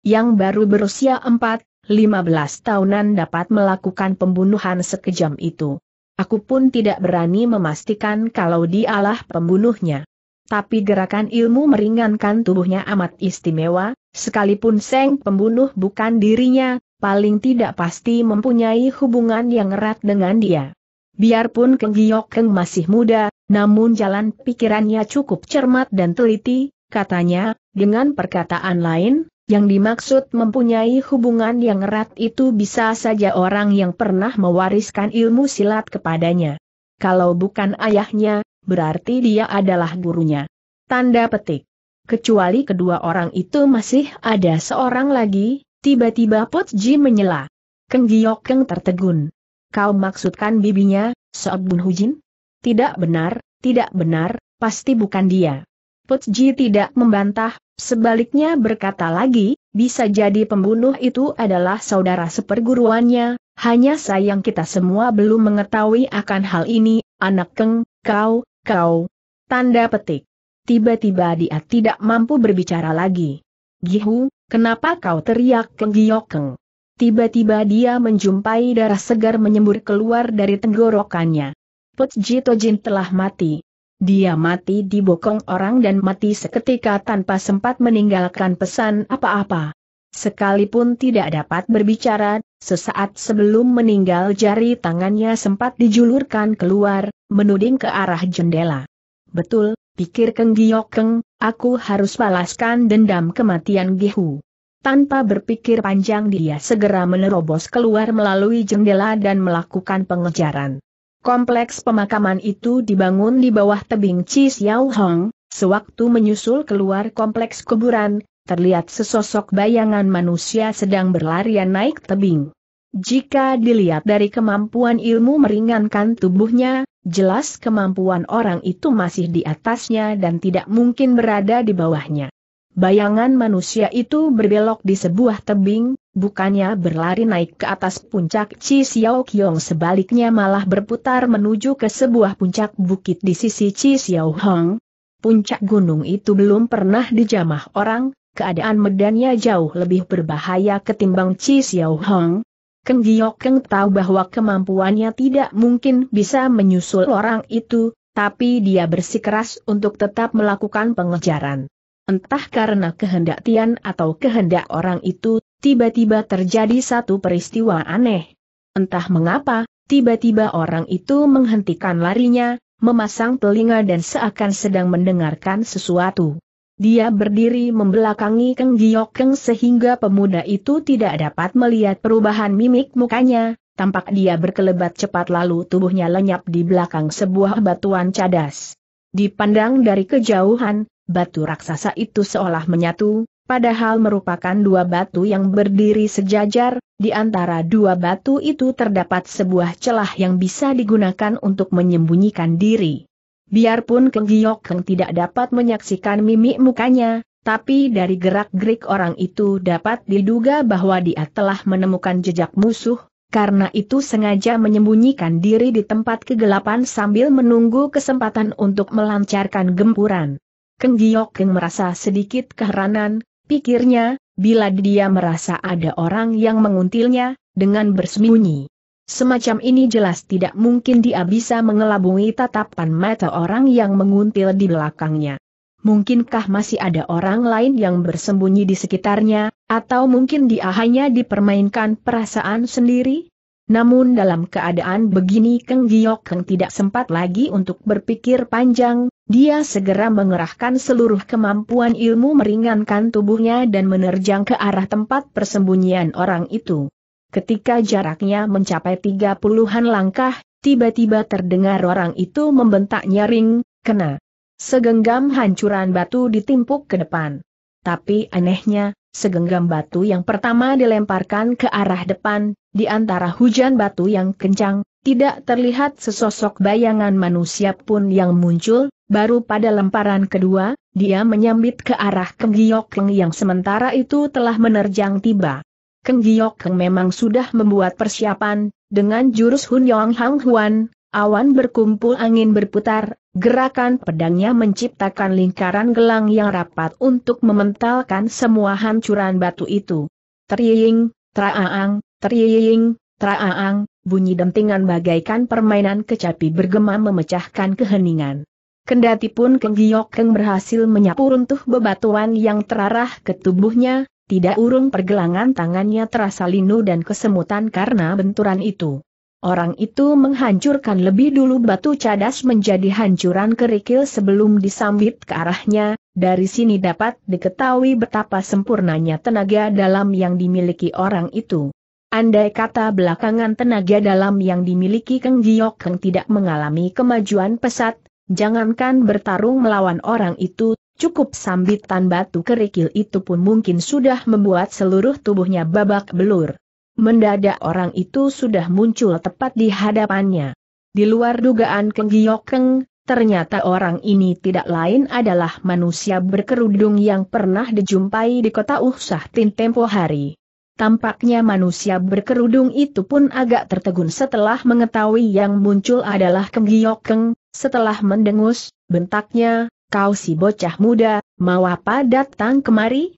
A: Yang baru berusia 4, 15 tahunan dapat melakukan pembunuhan sekejam itu. Aku pun tidak berani memastikan kalau dialah pembunuhnya. Tapi gerakan ilmu meringankan tubuhnya amat istimewa, sekalipun Seng pembunuh bukan dirinya, paling tidak pasti mempunyai hubungan yang erat dengan dia. Biarpun Keng Giyok Keng masih muda, namun jalan pikirannya cukup cermat dan teliti, katanya, dengan perkataan lain, yang dimaksud mempunyai hubungan yang erat itu bisa saja orang yang pernah mewariskan ilmu silat kepadanya. Kalau bukan ayahnya, berarti dia adalah gurunya. Tanda petik. Kecuali kedua orang itu masih ada seorang lagi, tiba-tiba Pot Ji menyela. Keng Giok Keng tertegun. Kau maksudkan bibinya, Sob Bun Hujin? Tidak benar, tidak benar, pasti bukan dia. Putji tidak membantah, sebaliknya berkata lagi, bisa jadi pembunuh itu adalah saudara seperguruannya, hanya sayang kita semua belum mengetahui akan hal ini, anak keng, kau, kau. Tanda petik. Tiba-tiba dia tidak mampu berbicara lagi. Gihu, kenapa kau teriak keng giokeng? Tiba-tiba dia menjumpai darah segar menyembur keluar dari tenggorokannya. Putji Tojin telah mati. Dia mati dibokong orang dan mati seketika tanpa sempat meninggalkan pesan apa-apa. Sekalipun tidak dapat berbicara, sesaat sebelum meninggal jari tangannya sempat dijulurkan keluar, menuding ke arah jendela. Betul, pikir Keng Giokeng, aku harus balaskan dendam kematian Gihu. Tanpa berpikir panjang dia segera menerobos keluar melalui jendela dan melakukan pengejaran. Kompleks pemakaman itu dibangun di bawah tebing Chi Xiao Hong, sewaktu menyusul keluar kompleks kuburan, terlihat sesosok bayangan manusia sedang berlarian naik tebing. Jika dilihat dari kemampuan ilmu meringankan tubuhnya, jelas kemampuan orang itu masih di atasnya dan tidak mungkin berada di bawahnya. Bayangan manusia itu berbelok di sebuah tebing, Bukannya berlari naik ke atas puncak Chi Xiao Kiong sebaliknya malah berputar menuju ke sebuah puncak bukit di sisi Chi Xiao Hong. Puncak gunung itu belum pernah dijamah orang, keadaan medannya jauh lebih berbahaya ketimbang Chi Xiao Hong. Keng Giok Keng tahu bahwa kemampuannya tidak mungkin bisa menyusul orang itu, tapi dia bersikeras untuk tetap melakukan pengejaran. Entah karena kehendak Tian atau kehendak orang itu, tiba-tiba terjadi satu peristiwa aneh. Entah mengapa, tiba-tiba orang itu menghentikan larinya, memasang telinga dan seakan sedang mendengarkan sesuatu. Dia berdiri membelakangi Keng Giok Keng sehingga pemuda itu tidak dapat melihat perubahan mimik mukanya, tampak dia berkelebat cepat lalu tubuhnya lenyap di belakang sebuah batuan cadas. Dipandang dari kejauhan, batu raksasa itu seolah menyatu, padahal merupakan dua batu yang berdiri sejajar, di antara dua batu itu terdapat sebuah celah yang bisa digunakan untuk menyembunyikan diri. Biarpun Keng Giok Keng tidak dapat menyaksikan mimik mukanya, tapi dari gerak-gerik orang itu dapat diduga bahwa dia telah menemukan jejak musuh, karena itu sengaja menyembunyikan diri di tempat kegelapan sambil menunggu kesempatan untuk melancarkan gempuran. Keng Giok Keng merasa sedikit keheranan, pikirnya, bila dia merasa ada orang yang menguntilnya, dengan bersembunyi. Semacam ini jelas tidak mungkin dia bisa mengelabui tatapan mata orang yang menguntil di belakangnya. Mungkinkah masih ada orang lain yang bersembunyi di sekitarnya, atau mungkin dia hanya dipermainkan perasaan sendiri? Namun dalam keadaan begini Keng Giok Keng tidak sempat lagi untuk berpikir panjang, dia segera mengerahkan seluruh kemampuan ilmu meringankan tubuhnya dan menerjang ke arah tempat persembunyian orang itu. Ketika jaraknya mencapai tiga puluhan langkah, tiba-tiba terdengar orang itu membentak nyaring, kena. Segenggam hancuran batu ditimpuk ke depan. Tapi anehnya, segenggam batu yang pertama dilemparkan ke arah depan, di antara hujan batu yang kencang, tidak terlihat sesosok bayangan manusia pun yang muncul, baru pada lemparan kedua, dia menyambit ke arah Keng Giok yang sementara itu telah menerjang tiba. Keng Giok memang sudah membuat persiapan, dengan jurus Hun Yong Hang Huan, awan berkumpul angin berputar, gerakan pedangnya menciptakan lingkaran gelang yang rapat untuk mementalkan semua hancuran batu itu. Teriing, traang, teriing, traang, bunyi dentingan bagaikan permainan kecapi bergema memecahkan keheningan. Kendati pun Keng Keng berhasil menyapu runtuh bebatuan yang terarah ke tubuhnya, tidak urung pergelangan tangannya terasa linu dan kesemutan karena benturan itu. Orang itu menghancurkan lebih dulu batu cadas menjadi hancuran kerikil sebelum disambit ke arahnya, dari sini dapat diketahui betapa sempurnanya tenaga dalam yang dimiliki orang itu. Andai kata belakangan tenaga dalam yang dimiliki Keng Giok Keng tidak mengalami kemajuan pesat, jangankan bertarung melawan orang itu, cukup sambitan batu kerikil itu pun mungkin sudah membuat seluruh tubuhnya babak belur. Mendadak orang itu sudah muncul tepat di hadapannya. Di luar dugaan Keng Giok Keng, ternyata orang ini tidak lain adalah manusia berkerudung yang pernah dijumpai di kota Uhsah Tin tempo hari. Tampaknya manusia berkerudung itu pun agak tertegun setelah mengetahui yang muncul adalah Keng setelah mendengus, bentaknya, kau si bocah muda, mau apa datang kemari?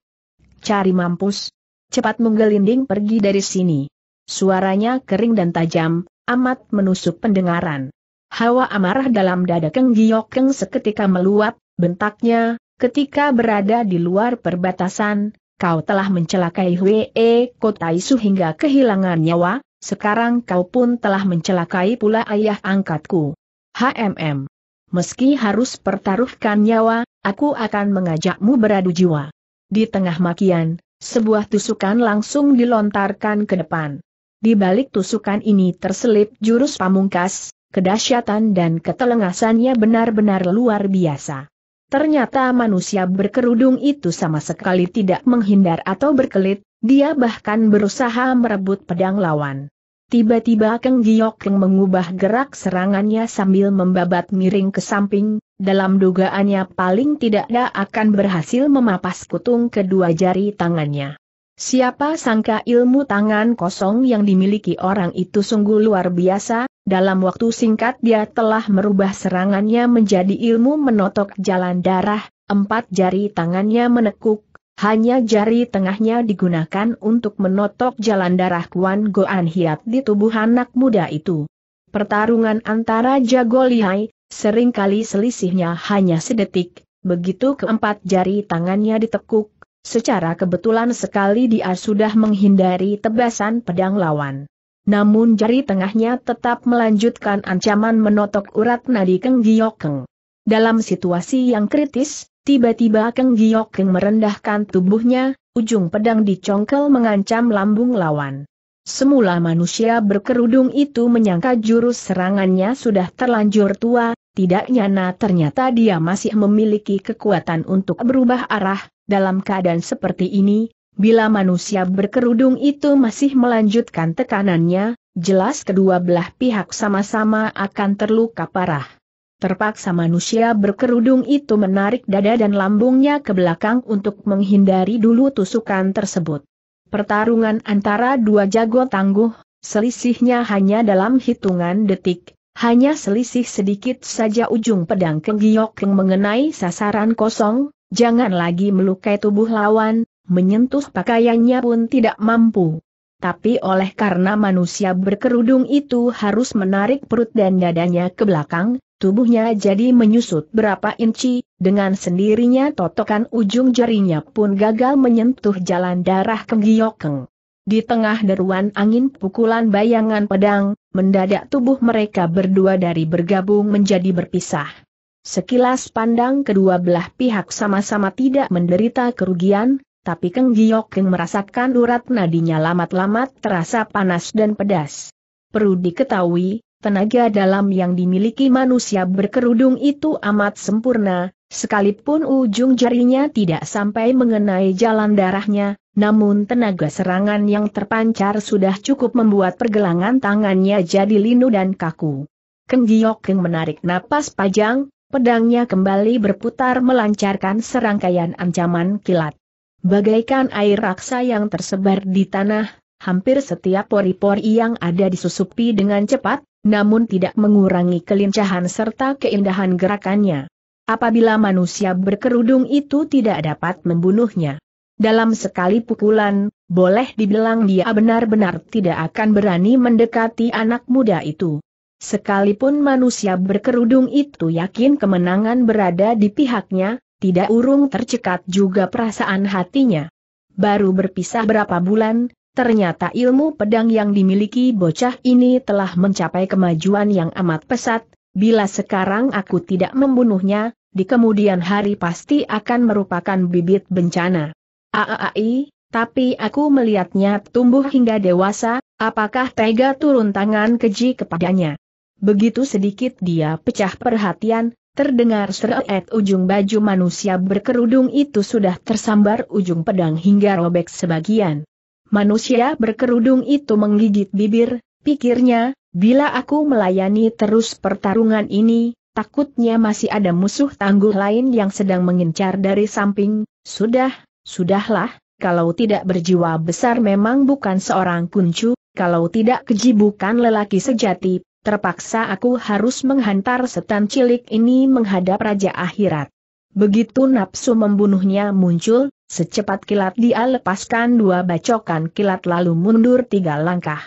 A: Cari mampus. Cepat menggelinding pergi dari sini. Suaranya kering dan tajam, amat menusuk pendengaran. Hawa amarah dalam dada Keng seketika meluap, bentaknya, ketika berada di luar perbatasan, kau telah mencelakai Hwee, Kotaisu hingga kehilangan nyawa, sekarang kau pun telah mencelakai pula ayah angkatku. HMM. Meski harus pertaruhkan nyawa, aku akan mengajakmu beradu jiwa. Di tengah makian, sebuah tusukan langsung dilontarkan ke depan. Di balik tusukan ini terselip jurus pamungkas, kedahsyatan dan ketelengasannya benar-benar luar biasa. Ternyata manusia berkerudung itu sama sekali tidak menghindar atau berkelit, dia bahkan berusaha merebut pedang lawan. Tiba-tiba Keng Giok yang mengubah gerak serangannya sambil membabat miring ke samping, dalam dugaannya paling tidak dia akan berhasil memapas kutung kedua jari tangannya. Siapa sangka ilmu tangan kosong yang dimiliki orang itu sungguh luar biasa, dalam waktu singkat dia telah merubah serangannya menjadi ilmu menotok jalan darah, empat jari tangannya menekuk, hanya jari tengahnya digunakan untuk menotok jalan darah Kuan Goan Hiat di tubuh anak muda itu. Pertarungan antara jago lihai, seringkali selisihnya hanya sedetik, begitu keempat jari tangannya ditekuk, Secara kebetulan sekali dia sudah menghindari tebasan pedang lawan. Namun jari tengahnya tetap melanjutkan ancaman menotok urat nadi Keng Giokeng. Dalam situasi yang kritis, tiba-tiba Keng Giokeng merendahkan tubuhnya, ujung pedang dicongkel mengancam lambung lawan. Semula manusia berkerudung itu menyangka jurus serangannya sudah terlanjur tua, tidak nyana ternyata dia masih memiliki kekuatan untuk berubah arah, dalam keadaan seperti ini, bila manusia berkerudung itu masih melanjutkan tekanannya, jelas kedua belah pihak sama-sama akan terluka parah. Terpaksa manusia berkerudung itu menarik dada dan lambungnya ke belakang untuk menghindari dulu tusukan tersebut. Pertarungan antara dua jago tangguh, selisihnya hanya dalam hitungan detik, hanya selisih sedikit saja ujung pedang kenggiok yang mengenai sasaran kosong, Jangan lagi melukai tubuh lawan, menyentuh pakaiannya pun tidak mampu. Tapi oleh karena manusia berkerudung itu harus menarik perut dan dadanya ke belakang, tubuhnya jadi menyusut berapa inci, dengan sendirinya totokan ujung jarinya pun gagal menyentuh jalan darah ke Giokeng. Di tengah deruan angin pukulan bayangan pedang, mendadak tubuh mereka berdua dari bergabung menjadi berpisah. Sekilas pandang kedua belah pihak sama-sama tidak menderita kerugian, tapi Keng Giok keng merasakan urat nadinya lamat-lamat terasa panas dan pedas. Perlu diketahui, tenaga dalam yang dimiliki manusia berkerudung itu amat sempurna, sekalipun ujung jarinya tidak sampai mengenai jalan darahnya, namun tenaga serangan yang terpancar sudah cukup membuat pergelangan tangannya jadi linu dan kaku. Keng Giok keng menarik napas panjang, pedangnya kembali berputar melancarkan serangkaian ancaman kilat. Bagaikan air raksa yang tersebar di tanah, hampir setiap pori-pori yang ada disusupi dengan cepat, namun tidak mengurangi kelincahan serta keindahan gerakannya. Apabila manusia berkerudung itu tidak dapat membunuhnya. Dalam sekali pukulan, boleh dibilang dia benar-benar tidak akan berani mendekati anak muda itu. Sekalipun manusia berkerudung itu yakin kemenangan berada di pihaknya, tidak urung tercekat juga perasaan hatinya. Baru berpisah berapa bulan, ternyata ilmu pedang yang dimiliki bocah ini telah mencapai kemajuan yang amat pesat, bila sekarang aku tidak membunuhnya, di kemudian hari pasti akan merupakan bibit bencana. Aai, tapi aku melihatnya tumbuh hingga dewasa, apakah tega turun tangan keji kepadanya? begitu sedikit dia pecah perhatian, Terdengar seret ujung baju manusia berkerudung itu sudah tersambar ujung pedang hingga robek sebagian. Manusia berkerudung itu menggigit bibir, pikirnya, bila aku melayani terus pertarungan ini, takutnya masih ada musuh tangguh lain yang sedang mengincar dari samping, sudah, sudahlah, kalau tidak berjiwa besar memang bukan seorang kuncu, kalau tidak keji bukan lelaki sejati, terpaksa aku harus menghantar setan cilik ini menghadap Raja Akhirat. Begitu nafsu membunuhnya muncul, secepat kilat dia lepaskan dua bacokan kilat lalu mundur tiga langkah.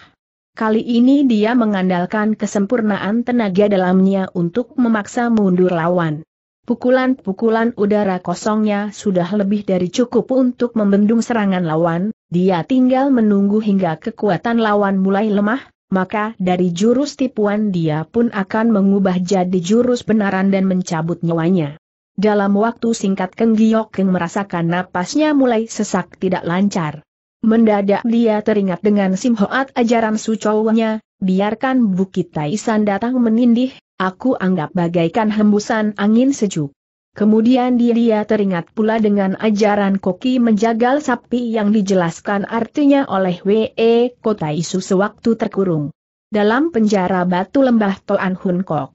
A: Kali ini dia mengandalkan kesempurnaan tenaga dalamnya untuk memaksa mundur lawan. Pukulan-pukulan udara kosongnya sudah lebih dari cukup untuk membendung serangan lawan, dia tinggal menunggu hingga kekuatan lawan mulai lemah, maka dari jurus tipuan dia pun akan mengubah jadi jurus benaran dan mencabut nyawanya. Dalam waktu singkat Keng Keng merasakan napasnya mulai sesak tidak lancar. Mendadak dia teringat dengan Sim Hoat ajaran sucowanya, biarkan Bukit Taisan datang menindih, aku anggap bagaikan hembusan angin sejuk. Kemudian dia teringat pula dengan ajaran koki menjagal sapi yang dijelaskan artinya oleh W.E. Kota Isu sewaktu terkurung. Dalam penjara batu lembah Toan Hun Kok.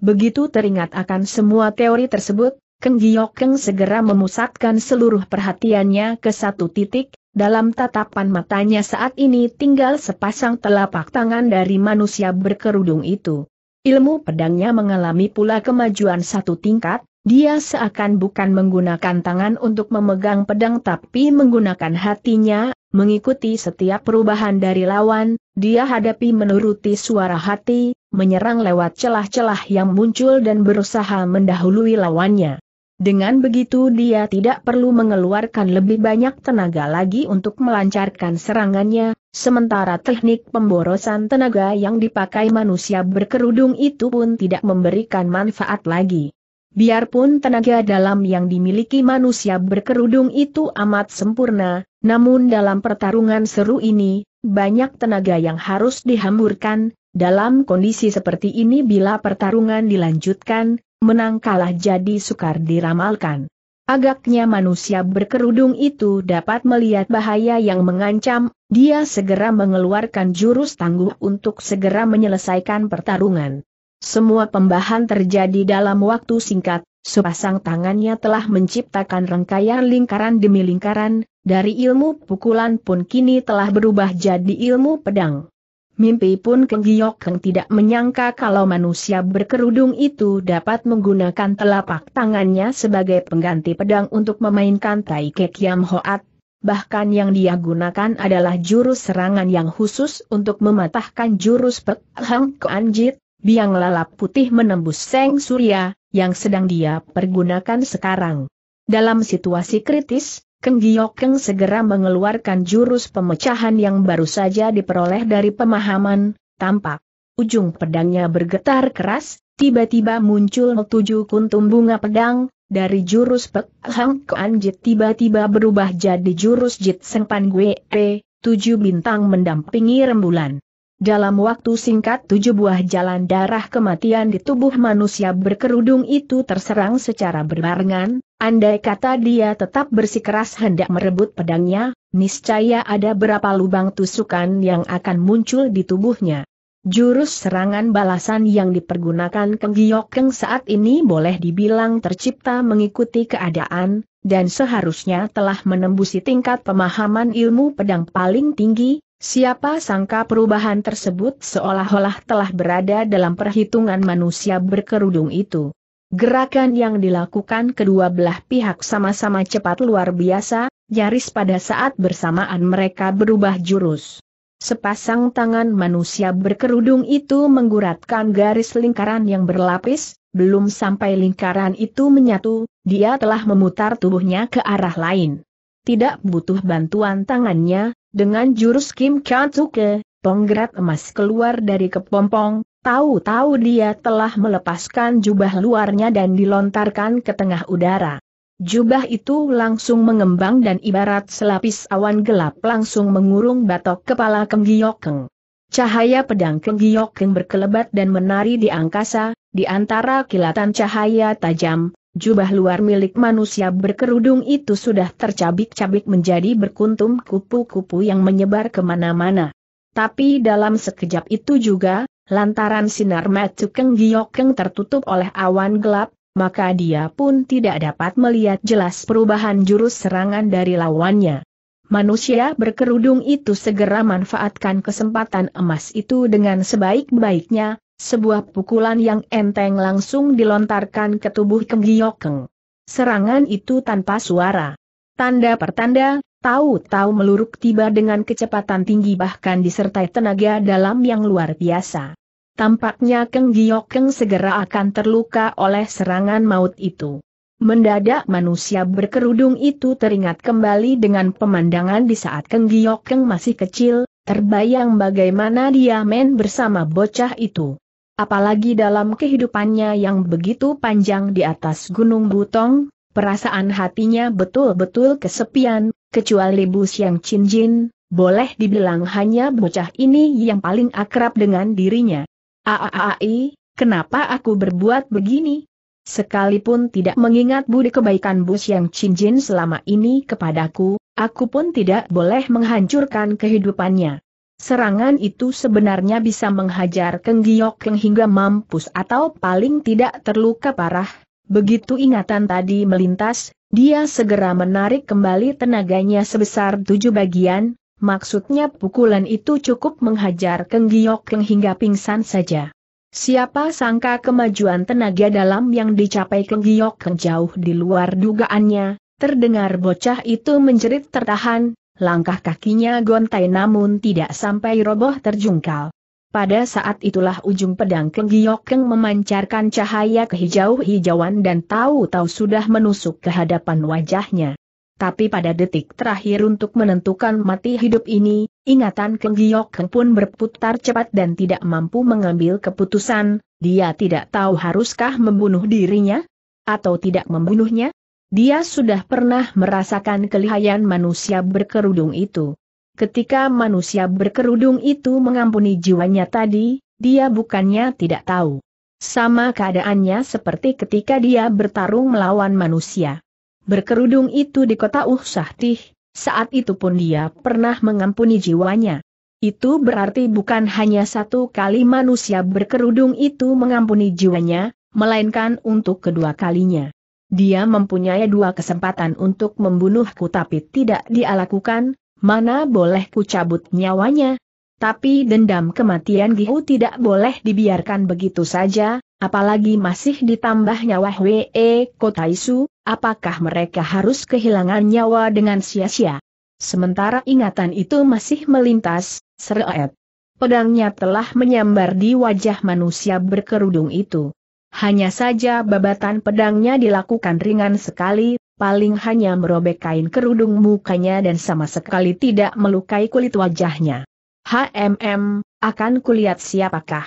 A: Begitu teringat akan semua teori tersebut, Keng Giok Keng segera memusatkan seluruh perhatiannya ke satu titik, dalam tatapan matanya saat ini tinggal sepasang telapak tangan dari manusia berkerudung itu. Ilmu pedangnya mengalami pula kemajuan satu tingkat, dia seakan bukan menggunakan tangan untuk memegang pedang tapi menggunakan hatinya, mengikuti setiap perubahan dari lawan, dia hadapi menuruti suara hati, menyerang lewat celah-celah yang muncul dan berusaha mendahului lawannya. Dengan begitu dia tidak perlu mengeluarkan lebih banyak tenaga lagi untuk melancarkan serangannya, sementara teknik pemborosan tenaga yang dipakai manusia berkerudung itu pun tidak memberikan manfaat lagi. Biarpun tenaga dalam yang dimiliki manusia berkerudung itu amat sempurna, namun dalam pertarungan seru ini, banyak tenaga yang harus dihamburkan, dalam kondisi seperti ini bila pertarungan dilanjutkan, menang kalah jadi sukar diramalkan. Agaknya manusia berkerudung itu dapat melihat bahaya yang mengancam, dia segera mengeluarkan jurus tangguh untuk segera menyelesaikan pertarungan. Semua pembahan terjadi dalam waktu singkat, sepasang tangannya telah menciptakan rangkaian lingkaran demi lingkaran, dari ilmu pukulan pun kini telah berubah jadi ilmu pedang. Mimpi pun Keng yang tidak menyangka kalau manusia berkerudung itu dapat menggunakan telapak tangannya sebagai pengganti pedang untuk memainkan Tai Kek Yam Hoat. Bahkan yang dia gunakan adalah jurus serangan yang khusus untuk mematahkan jurus Pek Hang Anjit, biang lalap putih menembus seng surya, yang sedang dia pergunakan sekarang. Dalam situasi kritis, Keng Giokeng segera mengeluarkan jurus pemecahan yang baru saja diperoleh dari pemahaman, tampak. Ujung pedangnya bergetar keras, tiba-tiba muncul tujuh kuntum bunga pedang, dari jurus Pek Hang Kuan Jit tiba-tiba berubah jadi jurus Jit Sengpan Gwe, Tujuh bintang mendampingi rembulan. Dalam waktu singkat tujuh buah jalan darah kematian di tubuh manusia berkerudung itu terserang secara berbarengan, andai kata dia tetap bersikeras hendak merebut pedangnya, niscaya ada berapa lubang tusukan yang akan muncul di tubuhnya. Jurus serangan balasan yang dipergunakan Keng Giokeng saat ini boleh dibilang tercipta mengikuti keadaan, dan seharusnya telah menembusi tingkat pemahaman ilmu pedang paling tinggi, Siapa sangka perubahan tersebut seolah-olah telah berada dalam perhitungan manusia berkerudung itu. Gerakan yang dilakukan kedua belah pihak sama-sama cepat luar biasa, nyaris pada saat bersamaan mereka berubah jurus. Sepasang tangan manusia berkerudung itu mengguratkan garis lingkaran yang berlapis, belum sampai lingkaran itu menyatu, dia telah memutar tubuhnya ke arah lain. Tidak butuh bantuan tangannya, dengan jurus Kim Kantuke, penggerak emas keluar dari kepompong, tahu-tahu dia telah melepaskan jubah luarnya dan dilontarkan ke tengah udara. Jubah itu langsung mengembang dan ibarat selapis awan gelap langsung mengurung batok kepala Keng Giyokeng. Cahaya pedang Keng Giyokeng berkelebat dan menari di angkasa, di antara kilatan cahaya tajam, Jubah luar milik manusia berkerudung itu sudah tercabik-cabik menjadi berkuntum kupu-kupu yang menyebar kemana-mana. Tapi dalam sekejap itu juga, lantaran sinar giok keng tertutup oleh awan gelap, maka dia pun tidak dapat melihat jelas perubahan jurus serangan dari lawannya. Manusia berkerudung itu segera manfaatkan kesempatan emas itu dengan sebaik-baiknya, sebuah pukulan yang enteng langsung dilontarkan ke tubuh Keng Giokeng. Serangan itu tanpa suara. Tanda pertanda, tahu-tahu meluruk tiba dengan kecepatan tinggi bahkan disertai tenaga dalam yang luar biasa. Tampaknya Keng Giokeng segera akan terluka oleh serangan maut itu. Mendadak manusia berkerudung itu teringat kembali dengan pemandangan di saat Keng Giokeng masih kecil, terbayang bagaimana dia main bersama bocah itu. Apalagi dalam kehidupannya yang begitu panjang di atas Gunung Butong, perasaan hatinya betul-betul kesepian, kecuali Bu Siang Jin, boleh dibilang hanya bocah ini yang paling akrab dengan dirinya. Aaai, kenapa aku berbuat begini? Sekalipun tidak mengingat budi kebaikan Bu Siang Jin selama ini kepadaku, aku pun tidak boleh menghancurkan kehidupannya. Serangan itu sebenarnya bisa menghajar Keng Giok hingga mampus atau paling tidak terluka parah. Begitu ingatan tadi melintas, dia segera menarik kembali tenaganya sebesar tujuh bagian, maksudnya pukulan itu cukup menghajar Keng Giok hingga pingsan saja. Siapa sangka kemajuan tenaga dalam yang dicapai Keng Giok jauh di luar dugaannya, terdengar bocah itu menjerit tertahan, Langkah kakinya gontai namun tidak sampai roboh terjungkal. Pada saat itulah ujung pedang Keng Giokeng memancarkan cahaya kehijau-hijauan dan tahu-tahu sudah menusuk ke hadapan wajahnya. Tapi pada detik terakhir untuk menentukan mati hidup ini, ingatan Keng Giokeng pun berputar cepat dan tidak mampu mengambil keputusan, dia tidak tahu haruskah membunuh dirinya, atau tidak membunuhnya, dia sudah pernah merasakan kelihayan manusia berkerudung itu. Ketika manusia berkerudung itu mengampuni jiwanya tadi, dia bukannya tidak tahu. Sama keadaannya seperti ketika dia bertarung melawan manusia. Berkerudung itu di kota Uhsahtih, saat itu pun dia pernah mengampuni jiwanya. Itu berarti bukan hanya satu kali manusia berkerudung itu mengampuni jiwanya, melainkan untuk kedua kalinya. Dia mempunyai dua kesempatan untuk membunuhku tapi tidak dia mana boleh ku cabut nyawanya. Tapi dendam kematian Gihu tidak boleh dibiarkan begitu saja, apalagi masih ditambah nyawa Hwee Kotaisu, apakah mereka harus kehilangan nyawa dengan sia-sia? Sementara ingatan itu masih melintas, seret. Pedangnya telah menyambar di wajah manusia berkerudung itu. Hanya saja babatan pedangnya dilakukan ringan sekali, paling hanya merobek kain kerudung mukanya dan sama sekali tidak melukai kulit wajahnya. HMM, akan kulihat siapakah.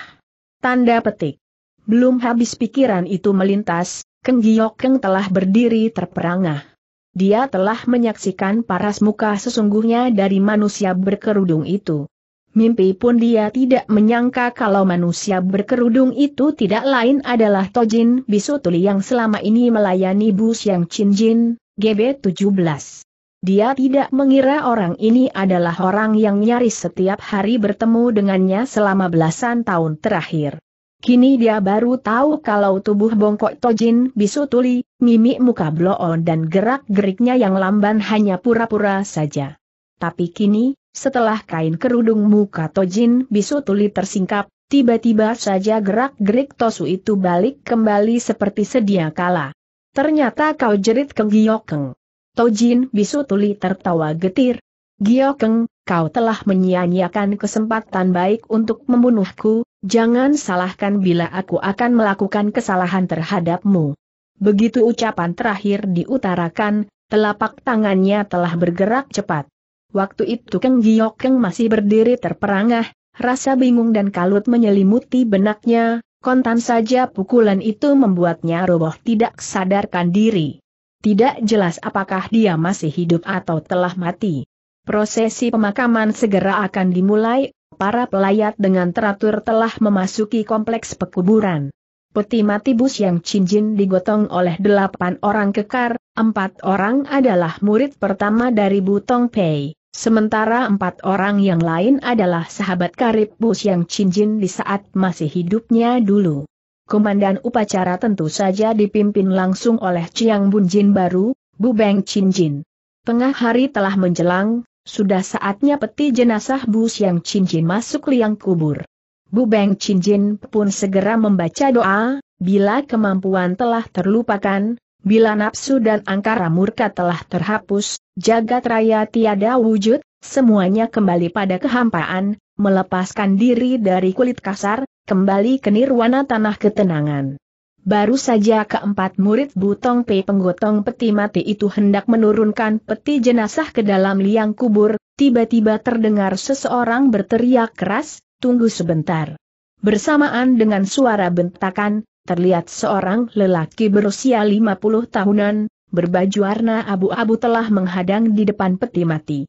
A: Tanda petik. Belum habis pikiran itu melintas, Keng Keng telah berdiri terperangah. Dia telah menyaksikan paras muka sesungguhnya dari manusia berkerudung itu. Mimpi pun dia tidak menyangka kalau manusia berkerudung itu tidak lain adalah Tojin Bisutuli yang selama ini melayani Bus yang Chinjin, GB17. Dia tidak mengira orang ini adalah orang yang nyaris setiap hari bertemu dengannya selama belasan tahun terakhir. Kini dia baru tahu kalau tubuh bongkok Tojin Bisutuli, mimik muka bloon dan gerak-geriknya yang lamban hanya pura-pura saja. Tapi kini, setelah kain kerudung muka Tojin bisu tuli tersingkap, tiba-tiba saja gerak-gerik Tosu itu balik kembali seperti sedia kala. Ternyata kau jerit ke Giokeng. Tojin bisu tuli tertawa getir. Giokeng, kau telah menyia-nyiakan kesempatan baik untuk membunuhku, jangan salahkan bila aku akan melakukan kesalahan terhadapmu. Begitu ucapan terakhir diutarakan, telapak tangannya telah bergerak cepat. Waktu itu Keng giok keng masih berdiri terperangah, rasa bingung dan kalut menyelimuti benaknya, kontan saja pukulan itu membuatnya roboh tidak sadarkan diri. Tidak jelas apakah dia masih hidup atau telah mati. Prosesi pemakaman segera akan dimulai, para pelayat dengan teratur telah memasuki kompleks pekuburan. Peti mati bus yang cincin digotong oleh delapan orang kekar, empat orang adalah murid pertama dari Butong Pei. Sementara empat orang yang lain adalah sahabat karib Bus yang cincin di saat masih hidupnya dulu. Komandan upacara tentu saja dipimpin langsung oleh Chiang Bunjin baru, Bu Beng Cincin. Tengah hari telah menjelang, sudah saatnya peti jenazah Bu Siang Cincin masuk liang kubur. Bu Beng Cincin pun segera membaca doa, bila kemampuan telah terlupakan, Bila nafsu dan angkara murka telah terhapus, jagat raya tiada wujud, semuanya kembali pada kehampaan, melepaskan diri dari kulit kasar, kembali ke nirwana tanah ketenangan. Baru saja keempat murid Butong pe penggotong peti mati itu hendak menurunkan peti jenazah ke dalam liang kubur, tiba-tiba terdengar seseorang berteriak keras, tunggu sebentar. Bersamaan dengan suara bentakan, terlihat seorang lelaki berusia 50 tahunan, berbaju warna abu-abu telah menghadang di depan peti mati.